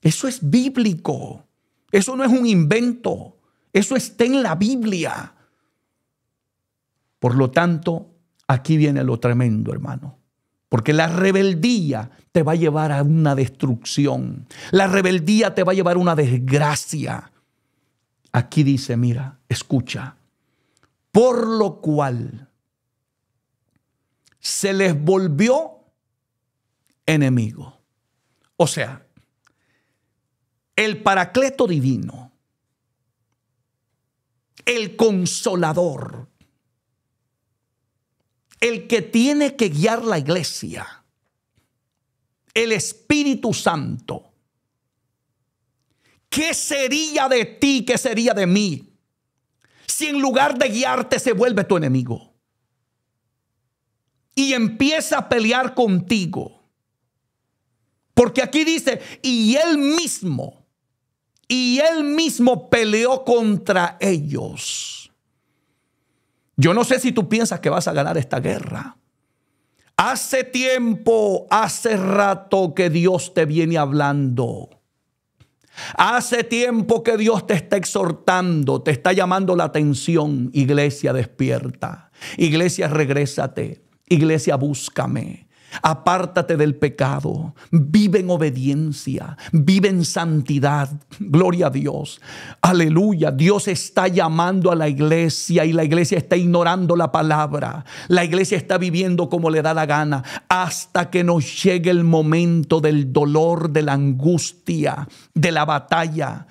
Eso es bíblico. Eso no es un invento. Eso está en la Biblia. Por lo tanto, aquí viene lo tremendo, hermano. Porque la rebeldía te va a llevar a una destrucción. La rebeldía te va a llevar a una desgracia. Aquí dice, mira, escucha. Por lo cual se les volvió enemigo. O sea, el paracleto divino, el consolador, el que tiene que guiar la iglesia, el Espíritu Santo. ¿Qué sería de ti? ¿Qué sería de mí? Si en lugar de guiarte se vuelve tu enemigo y empieza a pelear contigo. Porque aquí dice, y él mismo y él mismo peleó contra ellos. Yo no sé si tú piensas que vas a ganar esta guerra. Hace tiempo, hace rato que Dios te viene hablando. Hace tiempo que Dios te está exhortando, te está llamando la atención. Iglesia, despierta. Iglesia, regrésate. Iglesia, búscame. Apártate del pecado, vive en obediencia, vive en santidad. Gloria a Dios. Aleluya. Dios está llamando a la iglesia y la iglesia está ignorando la palabra. La iglesia está viviendo como le da la gana hasta que nos llegue el momento del dolor, de la angustia, de la batalla.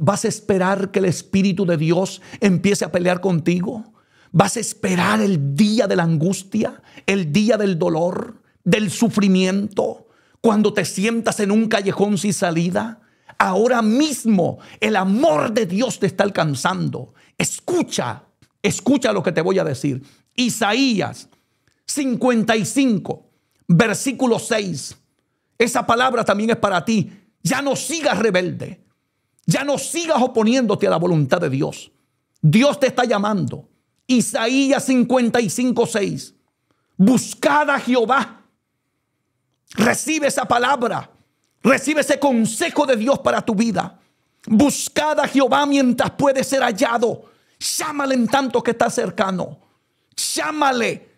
¿Vas a esperar que el Espíritu de Dios empiece a pelear contigo? ¿Vas a esperar el día de la angustia, el día del dolor? del sufrimiento, cuando te sientas en un callejón sin salida. Ahora mismo el amor de Dios te está alcanzando. Escucha, escucha lo que te voy a decir. Isaías 55, versículo 6. Esa palabra también es para ti. Ya no sigas rebelde. Ya no sigas oponiéndote a la voluntad de Dios. Dios te está llamando. Isaías 55, 6. Buscad a Jehová Recibe esa palabra. Recibe ese consejo de Dios para tu vida. Buscad a Jehová mientras puede ser hallado. Llámale en tanto que está cercano. Llámale.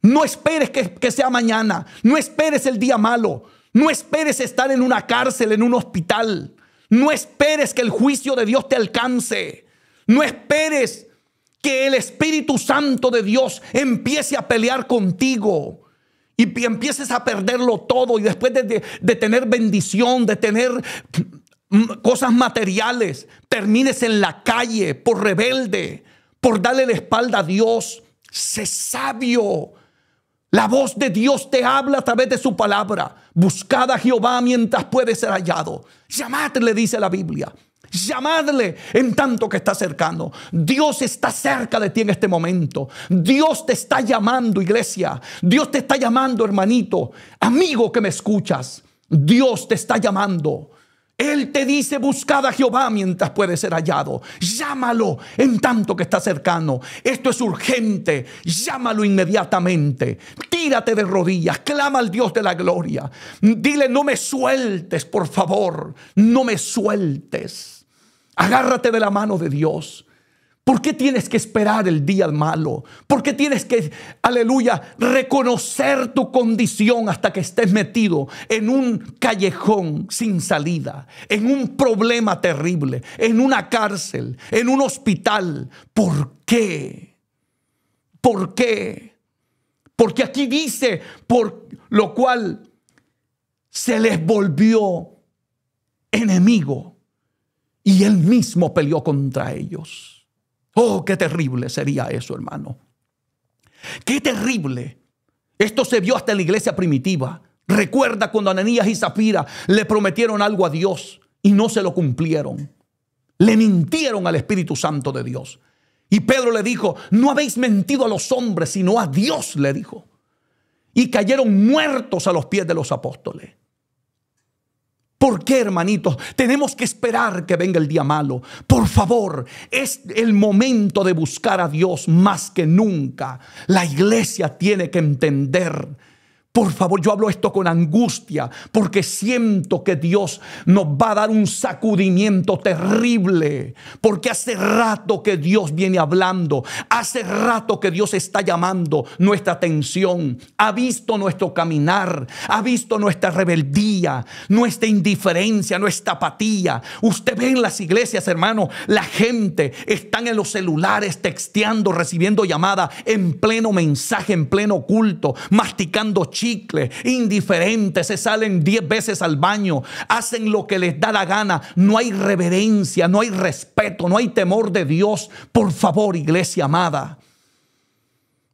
No esperes que, que, sea mañana. No esperes el día malo. No esperes estar en una cárcel, en un hospital. No esperes que el juicio de Dios te alcance. No esperes que el Espíritu Santo de Dios empiece a pelear contigo y empieces a perderlo todo y después de, tener bendición, de tener mm, cosas materiales, termines en la calle por rebelde, por darle la espalda a Dios. Se sabio. La voz de Dios te habla a través de su palabra. Buscad a Jehová mientras puede ser hallado. Llamad, le dice la Biblia. Llamadle en tanto que está cercano. Dios está cerca de ti en este momento. Dios te está llamando, iglesia. Dios te está llamando, hermanito. Amigo que me escuchas. Dios te está llamando. Él te dice, buscad a Jehová mientras puede ser hallado. Llámalo en tanto que está cercano. Esto es urgente. Llámalo inmediatamente. Tírate de rodillas. Clama al Dios de la gloria. Dile, no me sueltes, por favor. No me sueltes. Agárrate de la mano de Dios. ¿Por qué tienes que esperar el día malo? ¿Por qué tienes que, aleluya, reconocer tu condición hasta que estés metido en un callejón sin salida, en un problema terrible, en una cárcel, en un hospital? ¿Por qué? ¿Por qué? Porque aquí dice, por lo cual se les volvió enemigo y él mismo peleó contra ellos. Oh, qué terrible sería eso, hermano. Qué terrible. Esto se vio hasta en la iglesia primitiva. Recuerda cuando Ananías y Zafira le prometieron algo a Dios y no se lo cumplieron. Le mintieron al Espíritu Santo de Dios. Y Pedro le dijo, no habéis mentido a los hombres, sino a Dios, le dijo. Y cayeron muertos a los pies de los apóstoles. ¿Por qué, hermanitos? Tenemos que esperar que venga el día malo. Por favor, es el momento de buscar a Dios más que nunca. La iglesia tiene que entender por favor, yo hablo esto con angustia porque siento que Dios nos va a dar un sacudimiento terrible. Porque hace rato que Dios viene hablando, hace rato que Dios está llamando nuestra atención, ha visto nuestro caminar, ha visto nuestra rebeldía, nuestra indiferencia, nuestra apatía. Usted ve en las iglesias, hermano, la gente está en los celulares texteando, recibiendo llamadas en pleno mensaje, en pleno culto, masticando chicle, indiferentes, se salen diez veces al baño, hacen lo que les da la gana, no hay reverencia, no hay respeto, no hay temor de Dios. Por favor, iglesia amada,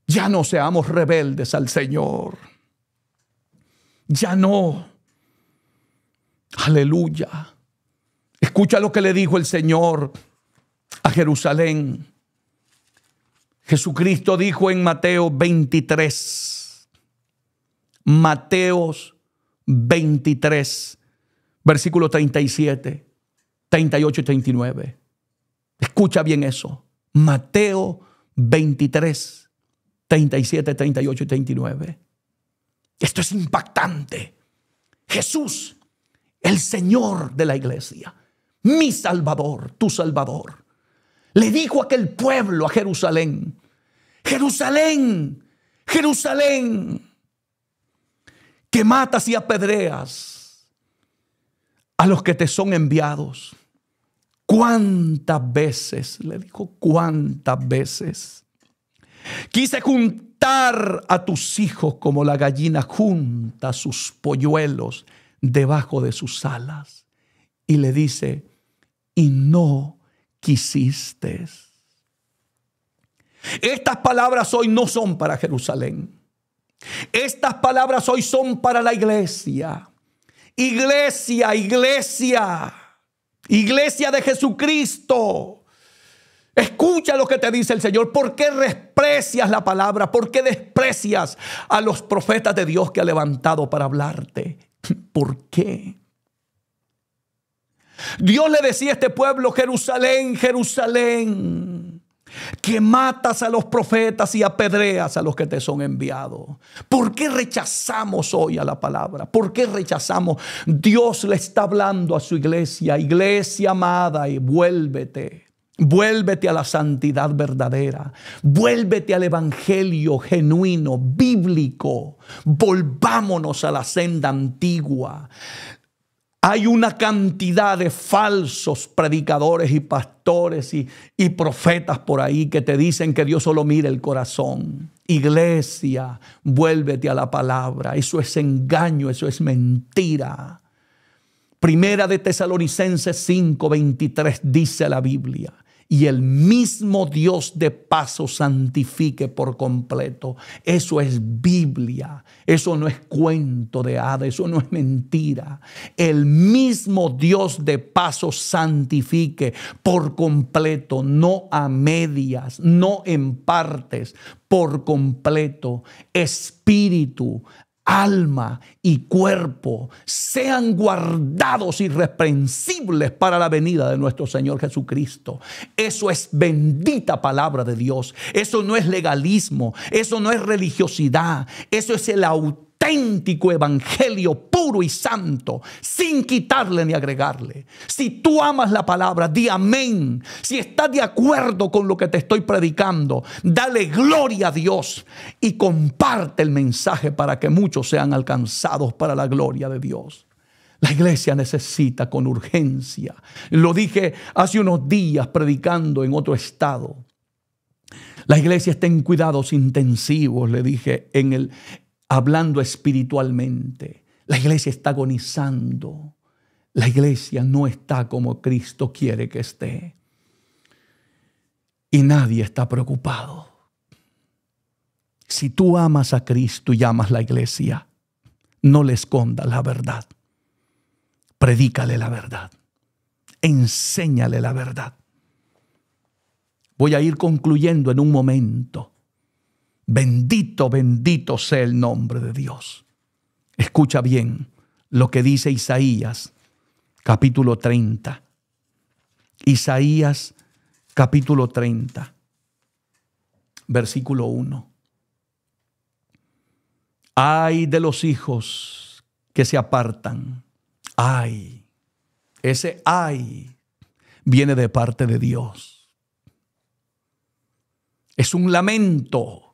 ya no seamos rebeldes al Señor. Ya no. Aleluya. Escucha lo que le dijo el Señor a Jerusalén. Jesucristo dijo en Mateo 23, Mateos 23, versículo 37, 38 y 39. Escucha bien eso. Mateo 23, 37, 38 y 39. Esto es impactante. Jesús, el Señor de la iglesia, mi Salvador, tu Salvador, le dijo a aquel pueblo, a Jerusalén, Jerusalén, Jerusalén, que matas y apedreas a los que te son enviados. ¿Cuántas veces? Le dijo, ¿cuántas veces? Quise juntar a tus hijos como la gallina junta sus polluelos debajo de sus alas. Y le dice, y no quisiste. Estas palabras hoy no son para Jerusalén. Estas palabras hoy son para la iglesia. Iglesia, iglesia, iglesia de Jesucristo. Escucha lo que te dice el Señor. ¿Por qué desprecias la palabra? ¿Por qué desprecias a los profetas de Dios que ha levantado para hablarte? <laughs> ¿Por qué? Dios le decía a este pueblo, Jerusalén, Jerusalén que matas a los profetas y apedreas a los que te son enviados. ¿Por qué rechazamos hoy a la palabra? ¿Por qué rechazamos? Dios le está hablando a su iglesia, iglesia amada, y vuélvete. Vuélvete a la santidad verdadera, vuélvete al Evangelio genuino, bíblico, volvámonos a la senda antigua. Hay una cantidad de falsos predicadores y pastores y, profetas por ahí que te dicen que Dios solo mira el corazón. Iglesia, vuélvete a la palabra. Eso es engaño, eso es mentira. Primera de Tesalonicenses 5:23 dice la Biblia y el mismo Dios de paso santifique por completo. Eso es Biblia, eso no es cuento de hadas. eso no es mentira. El mismo Dios de paso santifique por completo, no a medias, no en partes, por completo. Espíritu, alma y cuerpo sean guardados irreprensibles para la venida de nuestro Señor Jesucristo. Eso es bendita palabra de Dios. Eso no es legalismo, eso no es religiosidad, eso es el autor auténtico evangelio puro y santo, sin quitarle ni agregarle. Si tú amas la palabra, di amén. Si estás de acuerdo con lo que te estoy predicando, dale gloria a Dios y comparte el mensaje para que muchos sean alcanzados para la gloria de Dios. La iglesia necesita con urgencia. Lo dije hace unos días predicando en otro estado. La iglesia está en cuidados intensivos, le dije, en el, hablando espiritualmente. La iglesia está agonizando. La iglesia no está como Cristo quiere que esté. Y nadie está preocupado. Si tú amas a Cristo y amas la iglesia, no le escondas la verdad. Predícale la verdad. Enséñale la verdad. Voy a ir concluyendo en un momento. Bendito, bendito sea el nombre de Dios. Escucha bien lo que dice Isaías, capítulo 30. Isaías, capítulo 30, versículo 1. Ay de los hijos que se apartan. Ay. Ese ay viene de parte de Dios. Es un lamento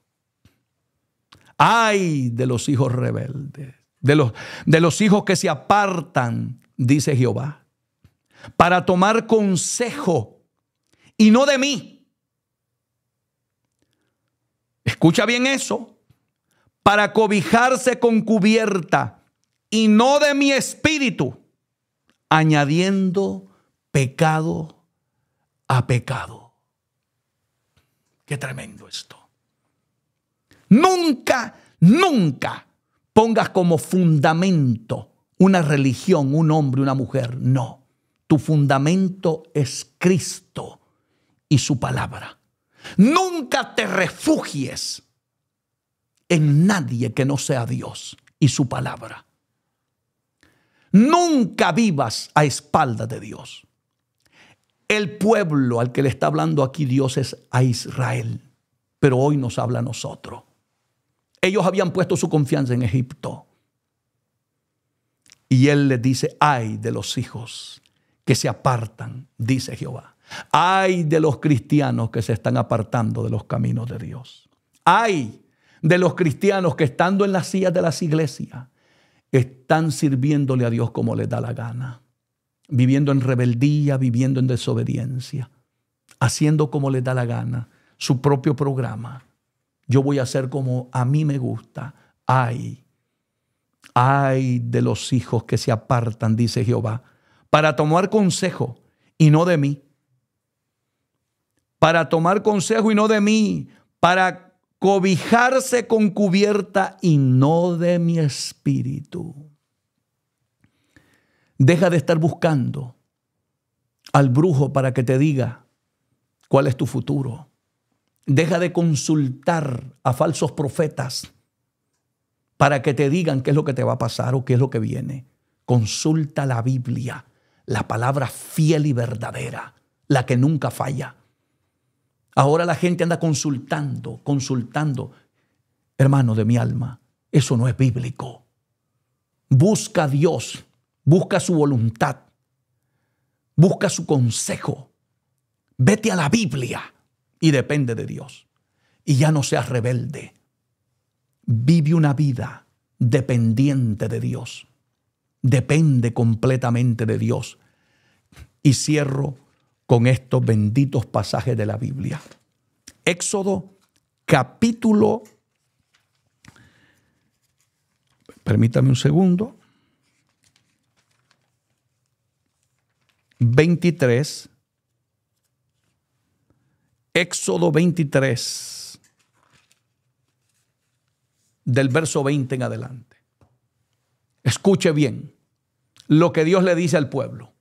Ay de los hijos rebeldes, de los, de los hijos que se apartan, dice Jehová, para tomar consejo y no de mí. Escucha bien eso. Para cobijarse con cubierta y no de mi espíritu, añadiendo pecado a pecado. Qué tremendo esto. Nunca, nunca pongas como fundamento una religión, un hombre, una mujer. No, tu fundamento es Cristo y su palabra. Nunca te refugies en nadie que no sea Dios y su palabra. Nunca vivas a espalda de Dios. El pueblo al que le está hablando aquí Dios es a Israel, pero hoy nos habla a nosotros. Ellos habían puesto su confianza en Egipto. Y él les dice, ay de los hijos que se apartan, dice Jehová. Ay de los cristianos que se están apartando de los caminos de Dios. Ay de los cristianos que estando en las sillas de las iglesias están sirviéndole a Dios como les da la gana, viviendo en rebeldía, viviendo en desobediencia, haciendo como les da la gana su propio programa yo voy a hacer como a mí me gusta. Ay, ay de los hijos que se apartan, dice Jehová, para tomar consejo y no de mí. Para tomar consejo y no de mí. Para cobijarse con cubierta y no de mi espíritu. Deja de estar buscando al brujo para que te diga cuál es tu futuro. Deja de consultar a falsos profetas para que te digan qué es lo que te va a pasar o qué es lo que viene. Consulta la Biblia, la palabra fiel y verdadera, la que nunca falla. Ahora la gente anda consultando, consultando. Hermano de mi alma, eso no es bíblico. Busca a Dios, busca su voluntad, busca su consejo. Vete a la Biblia y depende de Dios. Y ya no seas rebelde. Vive una vida dependiente de Dios. Depende completamente de Dios. Y cierro con estos benditos pasajes de la Biblia. Éxodo capítulo... Permítame un segundo. 23 Éxodo 23, del verso 20 en adelante. Escuche bien lo que Dios le dice al pueblo.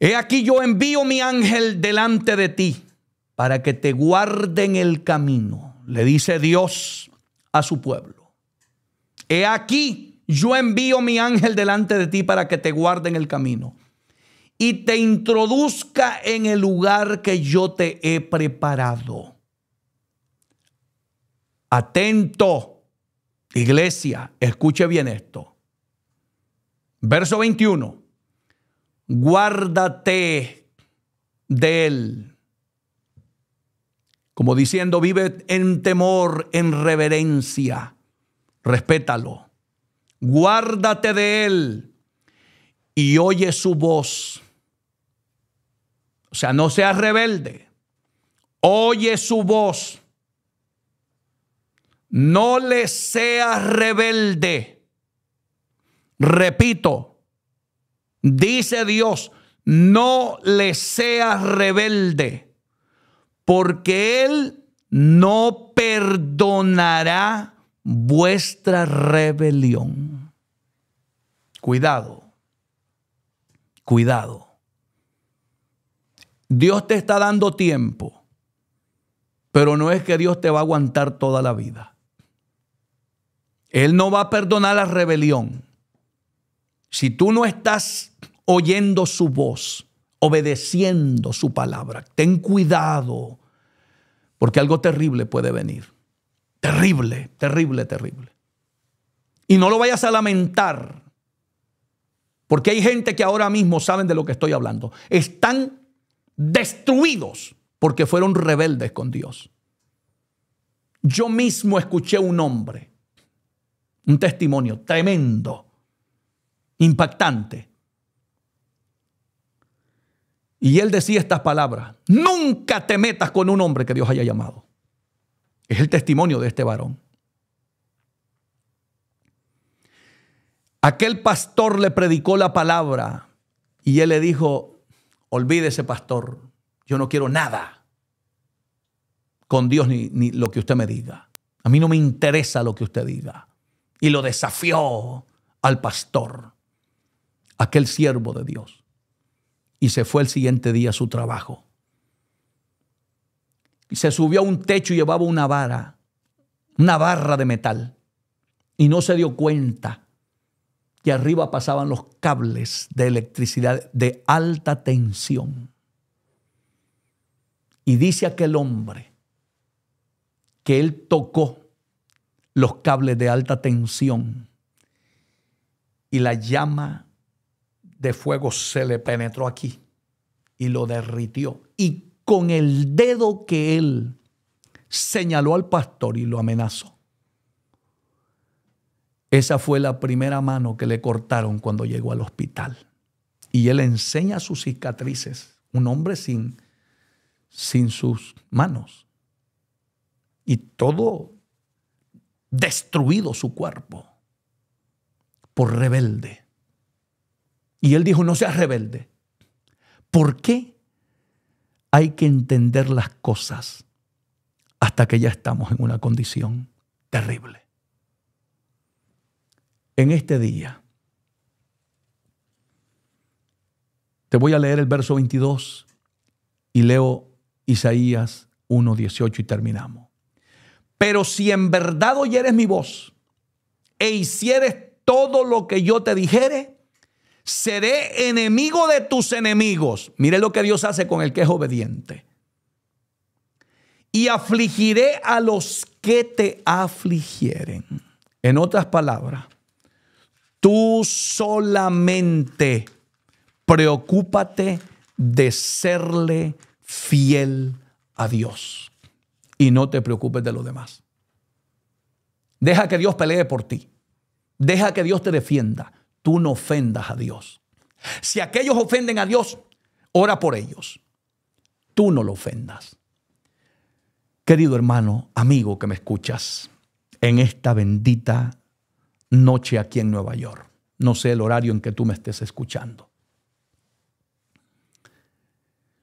He aquí yo envío mi ángel delante de ti para que te guarden el camino, le dice Dios a su pueblo. He aquí yo envío mi ángel delante de ti para que te guarden el camino y te introduzca en el lugar que yo te he preparado. Atento, iglesia, escuche bien esto. Verso 21. Guárdate de él. Como diciendo, vive en temor, en reverencia. Respétalo. Guárdate de él y oye su voz o sea, no seas rebelde. Oye su voz. No le seas rebelde. Repito, dice Dios, no le seas rebelde, porque Él no perdonará vuestra rebelión. Cuidado, cuidado. Dios te está dando tiempo, pero no es que Dios te va a aguantar toda la vida. Él no va a perdonar la rebelión. Si tú no estás oyendo su voz, obedeciendo su palabra, ten cuidado, porque algo terrible puede venir. Terrible, terrible, terrible. Y no lo vayas a lamentar, porque hay gente que ahora mismo saben de lo que estoy hablando. Están destruidos porque fueron rebeldes con Dios. Yo mismo escuché un hombre, un testimonio tremendo, impactante. Y él decía estas palabras, nunca te metas con un hombre que Dios haya llamado. Es el testimonio de este varón. Aquel pastor le predicó la palabra y él le dijo, Olvídese, pastor, yo no quiero nada con Dios ni, lo que usted me diga. A mí no me interesa lo que usted diga. Y lo desafió al pastor, aquel siervo de Dios. Y se fue el siguiente día a su trabajo. Y se subió a un techo y llevaba una vara, una barra de metal. Y no se dio cuenta y arriba pasaban los cables de electricidad de alta tensión. Y dice aquel hombre que él tocó los cables de alta tensión y la llama de fuego se le penetró aquí y lo derritió. Y con el dedo que él señaló al pastor y lo amenazó, esa fue la primera mano que le cortaron cuando llegó al hospital. Y él enseña sus cicatrices, un hombre sin, sin sus manos. Y todo destruido su cuerpo por rebelde. Y él dijo, no seas rebelde. ¿Por qué? Hay que entender las cosas hasta que ya estamos en una condición terrible en este día. Te voy a leer el verso 22 y leo Isaías 1.18 y terminamos. Pero si en verdad oyeres mi voz e hicieres todo lo que yo te dijere, seré enemigo de tus enemigos. Mire lo que Dios hace con el que es obediente. Y afligiré a los que te afligieren. En otras palabras, Tú solamente preocúpate de serle fiel a Dios y no te preocupes de los demás. Deja que Dios pelee por ti. Deja que Dios te defienda. Tú no ofendas a Dios. Si aquellos ofenden a Dios, ora por ellos. Tú no lo ofendas. Querido hermano, amigo que me escuchas, en esta bendita noche aquí en Nueva York. No sé el horario en que tú me estés escuchando.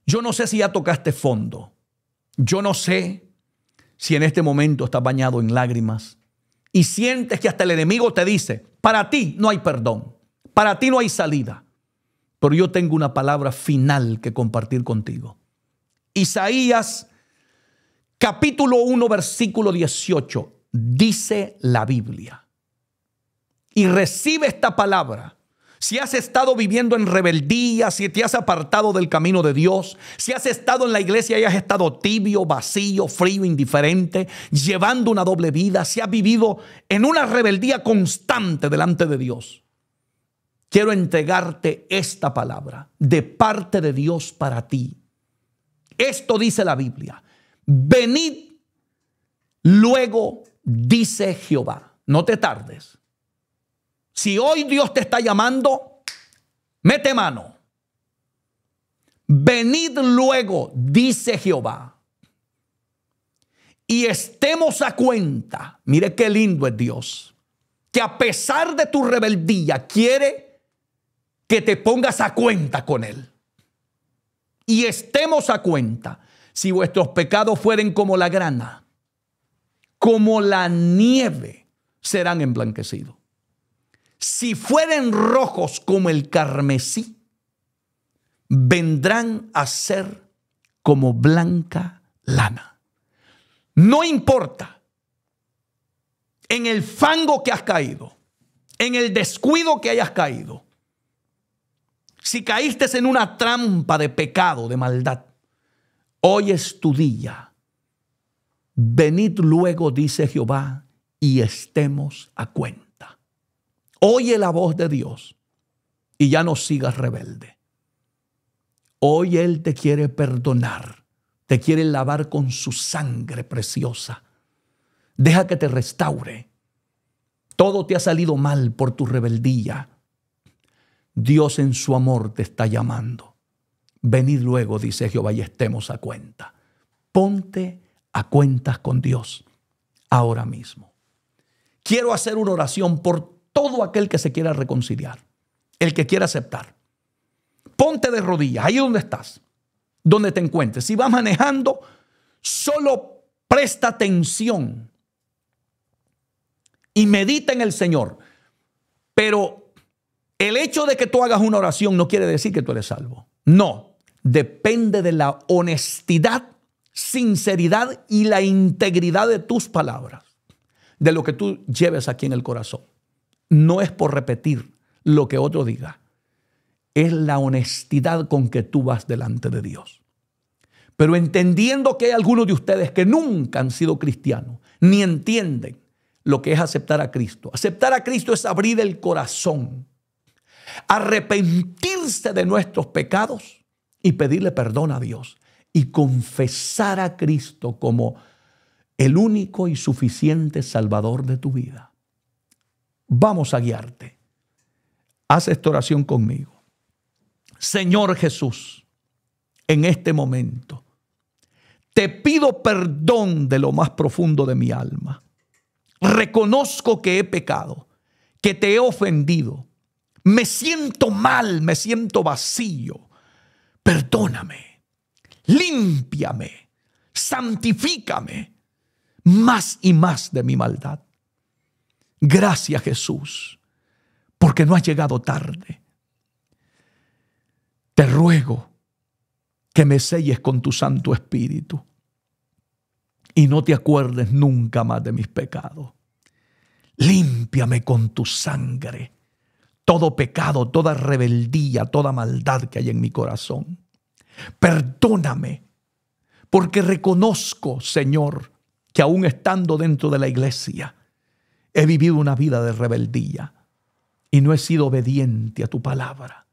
Yo no sé si ya tocaste fondo. Yo no sé si en este momento estás bañado en lágrimas y sientes que hasta el enemigo te dice, para ti no hay perdón, para ti no hay salida. Pero yo tengo una palabra final que compartir contigo. Isaías capítulo 1 versículo 18 dice la Biblia y recibe esta palabra, si has estado viviendo en rebeldía, si te has apartado del camino de Dios, si has estado en la iglesia y has estado tibio, vacío, frío, indiferente, llevando una doble vida, si has vivido en una rebeldía constante delante de Dios, quiero entregarte esta palabra de parte de Dios para ti. Esto dice la Biblia. Venid, luego dice Jehová. No te tardes. Si hoy Dios te está llamando, mete mano. Venid luego, dice Jehová, y estemos a cuenta. Mire qué lindo es Dios, que a pesar de tu rebeldía quiere que te pongas a cuenta con Él. Y estemos a cuenta. Si vuestros pecados fueren como la grana, como la nieve, serán emblanquecidos si fueren rojos como el carmesí, vendrán a ser como blanca lana. No importa en el fango que has caído, en el descuido que hayas caído, si caíste en una trampa de pecado, de maldad, hoy es tu día. Venid luego, dice Jehová, y estemos a cuenta. Oye la voz de Dios y ya no sigas rebelde. Hoy Él te quiere perdonar, te quiere lavar con su sangre preciosa. Deja que te restaure. Todo te ha salido mal por tu rebeldía. Dios en su amor te está llamando. Venid luego, dice Jehová, y estemos a cuenta. Ponte a cuentas con Dios ahora mismo. Quiero hacer una oración por todo aquel que se quiera reconciliar, el que quiera aceptar. Ponte de rodillas, ahí donde estás, donde te encuentres. Si vas manejando, solo presta atención y medita en el Señor. Pero el hecho de que tú hagas una oración no quiere decir que tú eres salvo. No, depende de la honestidad, sinceridad y la integridad de tus palabras, de lo que tú lleves aquí en el corazón no es por repetir lo que otro diga, es la honestidad con que tú vas delante de Dios. Pero entendiendo que hay algunos de ustedes que nunca han sido cristianos, ni entienden lo que es aceptar a Cristo. Aceptar a Cristo es abrir el corazón, arrepentirse de nuestros pecados y pedirle perdón a Dios y confesar a Cristo como el único y suficiente Salvador de tu vida vamos a guiarte. Haz esta oración conmigo. Señor Jesús, en este momento, te pido perdón de lo más profundo de mi alma. Reconozco que he pecado, que te he ofendido. Me siento mal, me siento vacío. Perdóname, límpiame, santifícame más y más de mi maldad. Gracias Jesús, porque no has llegado tarde. Te ruego que me selles con tu Santo Espíritu y no te acuerdes nunca más de mis pecados. Límpiame con tu sangre todo pecado, toda rebeldía, toda maldad que hay en mi corazón. Perdóname, porque reconozco, Señor, que aún estando dentro de la iglesia, He vivido una vida de rebeldía y no he sido obediente a tu palabra.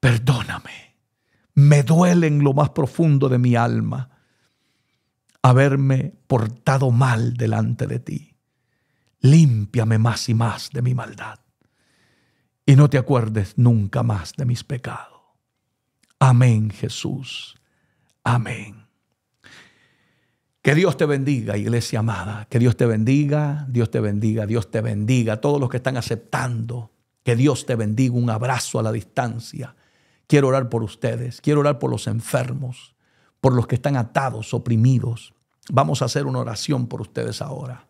Perdóname. Me duele en lo más profundo de mi alma haberme portado mal delante de ti. Límpiame más y más de mi maldad. Y no te acuerdes nunca más de mis pecados. Amén, Jesús. Amén. Que Dios te bendiga, iglesia amada. Que Dios te bendiga, Dios te bendiga, Dios te bendiga. Todos los que están aceptando, que Dios te bendiga. Un abrazo a la distancia. Quiero orar por ustedes, quiero orar por los enfermos, por los que están atados, oprimidos. Vamos a hacer una oración por ustedes ahora.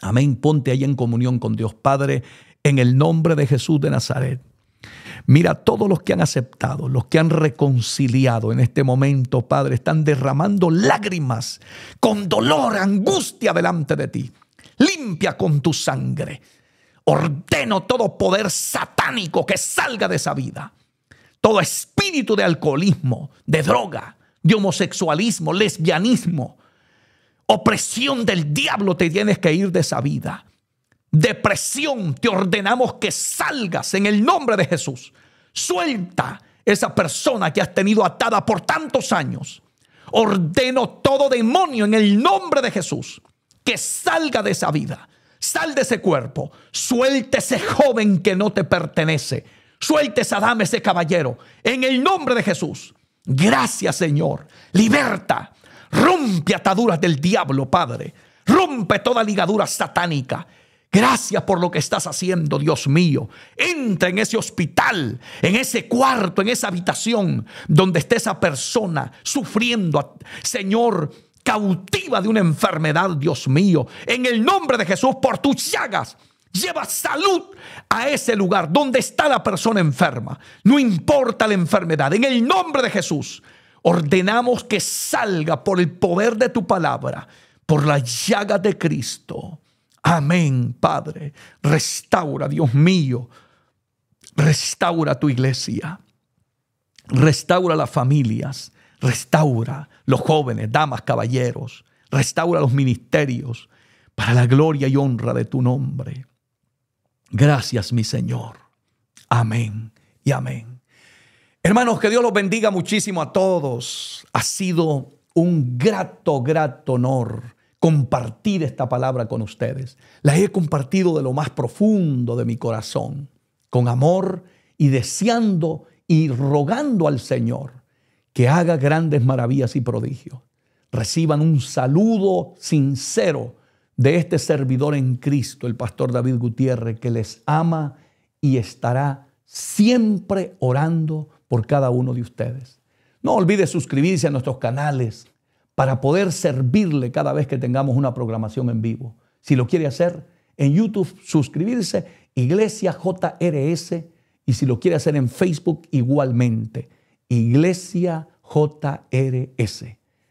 Amén. Ponte ahí en comunión con Dios Padre, en el nombre de Jesús de Nazaret. Mira, todos los que han aceptado, los que han reconciliado en este momento, Padre, están derramando lágrimas con dolor, angustia delante de ti. Limpia con tu sangre. Ordeno todo poder satánico que salga de esa vida. Todo espíritu de alcoholismo, de droga, de homosexualismo, lesbianismo, opresión del diablo, te tienes que ir de esa vida. Depresión, te ordenamos que salgas en el nombre de Jesús. Suelta esa persona que has tenido atada por tantos años. Ordeno todo demonio en el nombre de Jesús que salga de esa vida. Sal de ese cuerpo. Suelta ese joven que no te pertenece. Suelta esa dama, ese caballero. En el nombre de Jesús. Gracias, Señor. Liberta. Rompe ataduras del diablo, Padre. Rompe toda ligadura satánica. Gracias por lo que estás haciendo, Dios mío. Entra en ese hospital, en ese cuarto, en esa habitación donde está esa persona sufriendo, Señor, cautiva de una enfermedad, Dios mío. En el nombre de Jesús, por tus llagas. Lleva salud a ese lugar donde está la persona enferma. No importa la enfermedad. En el nombre de Jesús, ordenamos que salga por el poder de tu palabra, por la llaga de Cristo Amén, Padre. Restaura, Dios mío. Restaura tu iglesia. Restaura las familias. Restaura los jóvenes, damas, caballeros. Restaura los ministerios para la gloria y honra de tu nombre. Gracias, mi Señor. Amén y amén. Hermanos, que Dios los bendiga muchísimo a todos. Ha sido un grato, grato honor compartir esta palabra con ustedes. La he compartido de lo más profundo de mi corazón, con amor y deseando y rogando al Señor que haga grandes maravillas y prodigios. Reciban un saludo sincero de este servidor en Cristo, el pastor David Gutiérrez, que les ama y estará siempre orando por cada uno de ustedes. No olvide suscribirse a nuestros canales, para poder servirle cada vez que tengamos una programación en vivo. Si lo quiere hacer en YouTube, suscribirse, Iglesia JRS, y si lo quiere hacer en Facebook, igualmente, Iglesia JRS.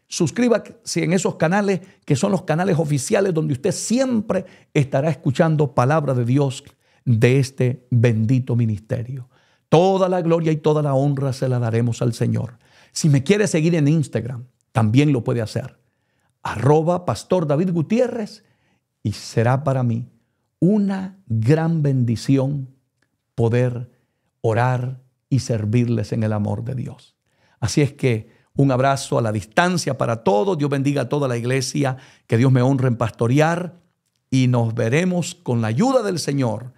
Suscríbase en esos canales que son los canales oficiales donde usted siempre estará escuchando palabra de Dios de este bendito ministerio. Toda la gloria y toda la honra se la daremos al Señor. Si me quiere seguir en Instagram, también lo puede hacer. Arroba Pastor David Gutiérrez y será para mí una gran bendición poder orar y servirles en el amor de Dios. Así es que un abrazo a la distancia para todos. Dios bendiga a toda la iglesia. Que Dios me honre en pastorear. Y nos veremos con la ayuda del Señor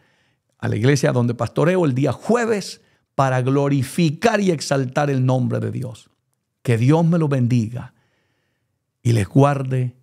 a la iglesia donde pastoreo el día jueves para glorificar y exaltar el nombre de Dios. Que Dios me lo bendiga y les guarde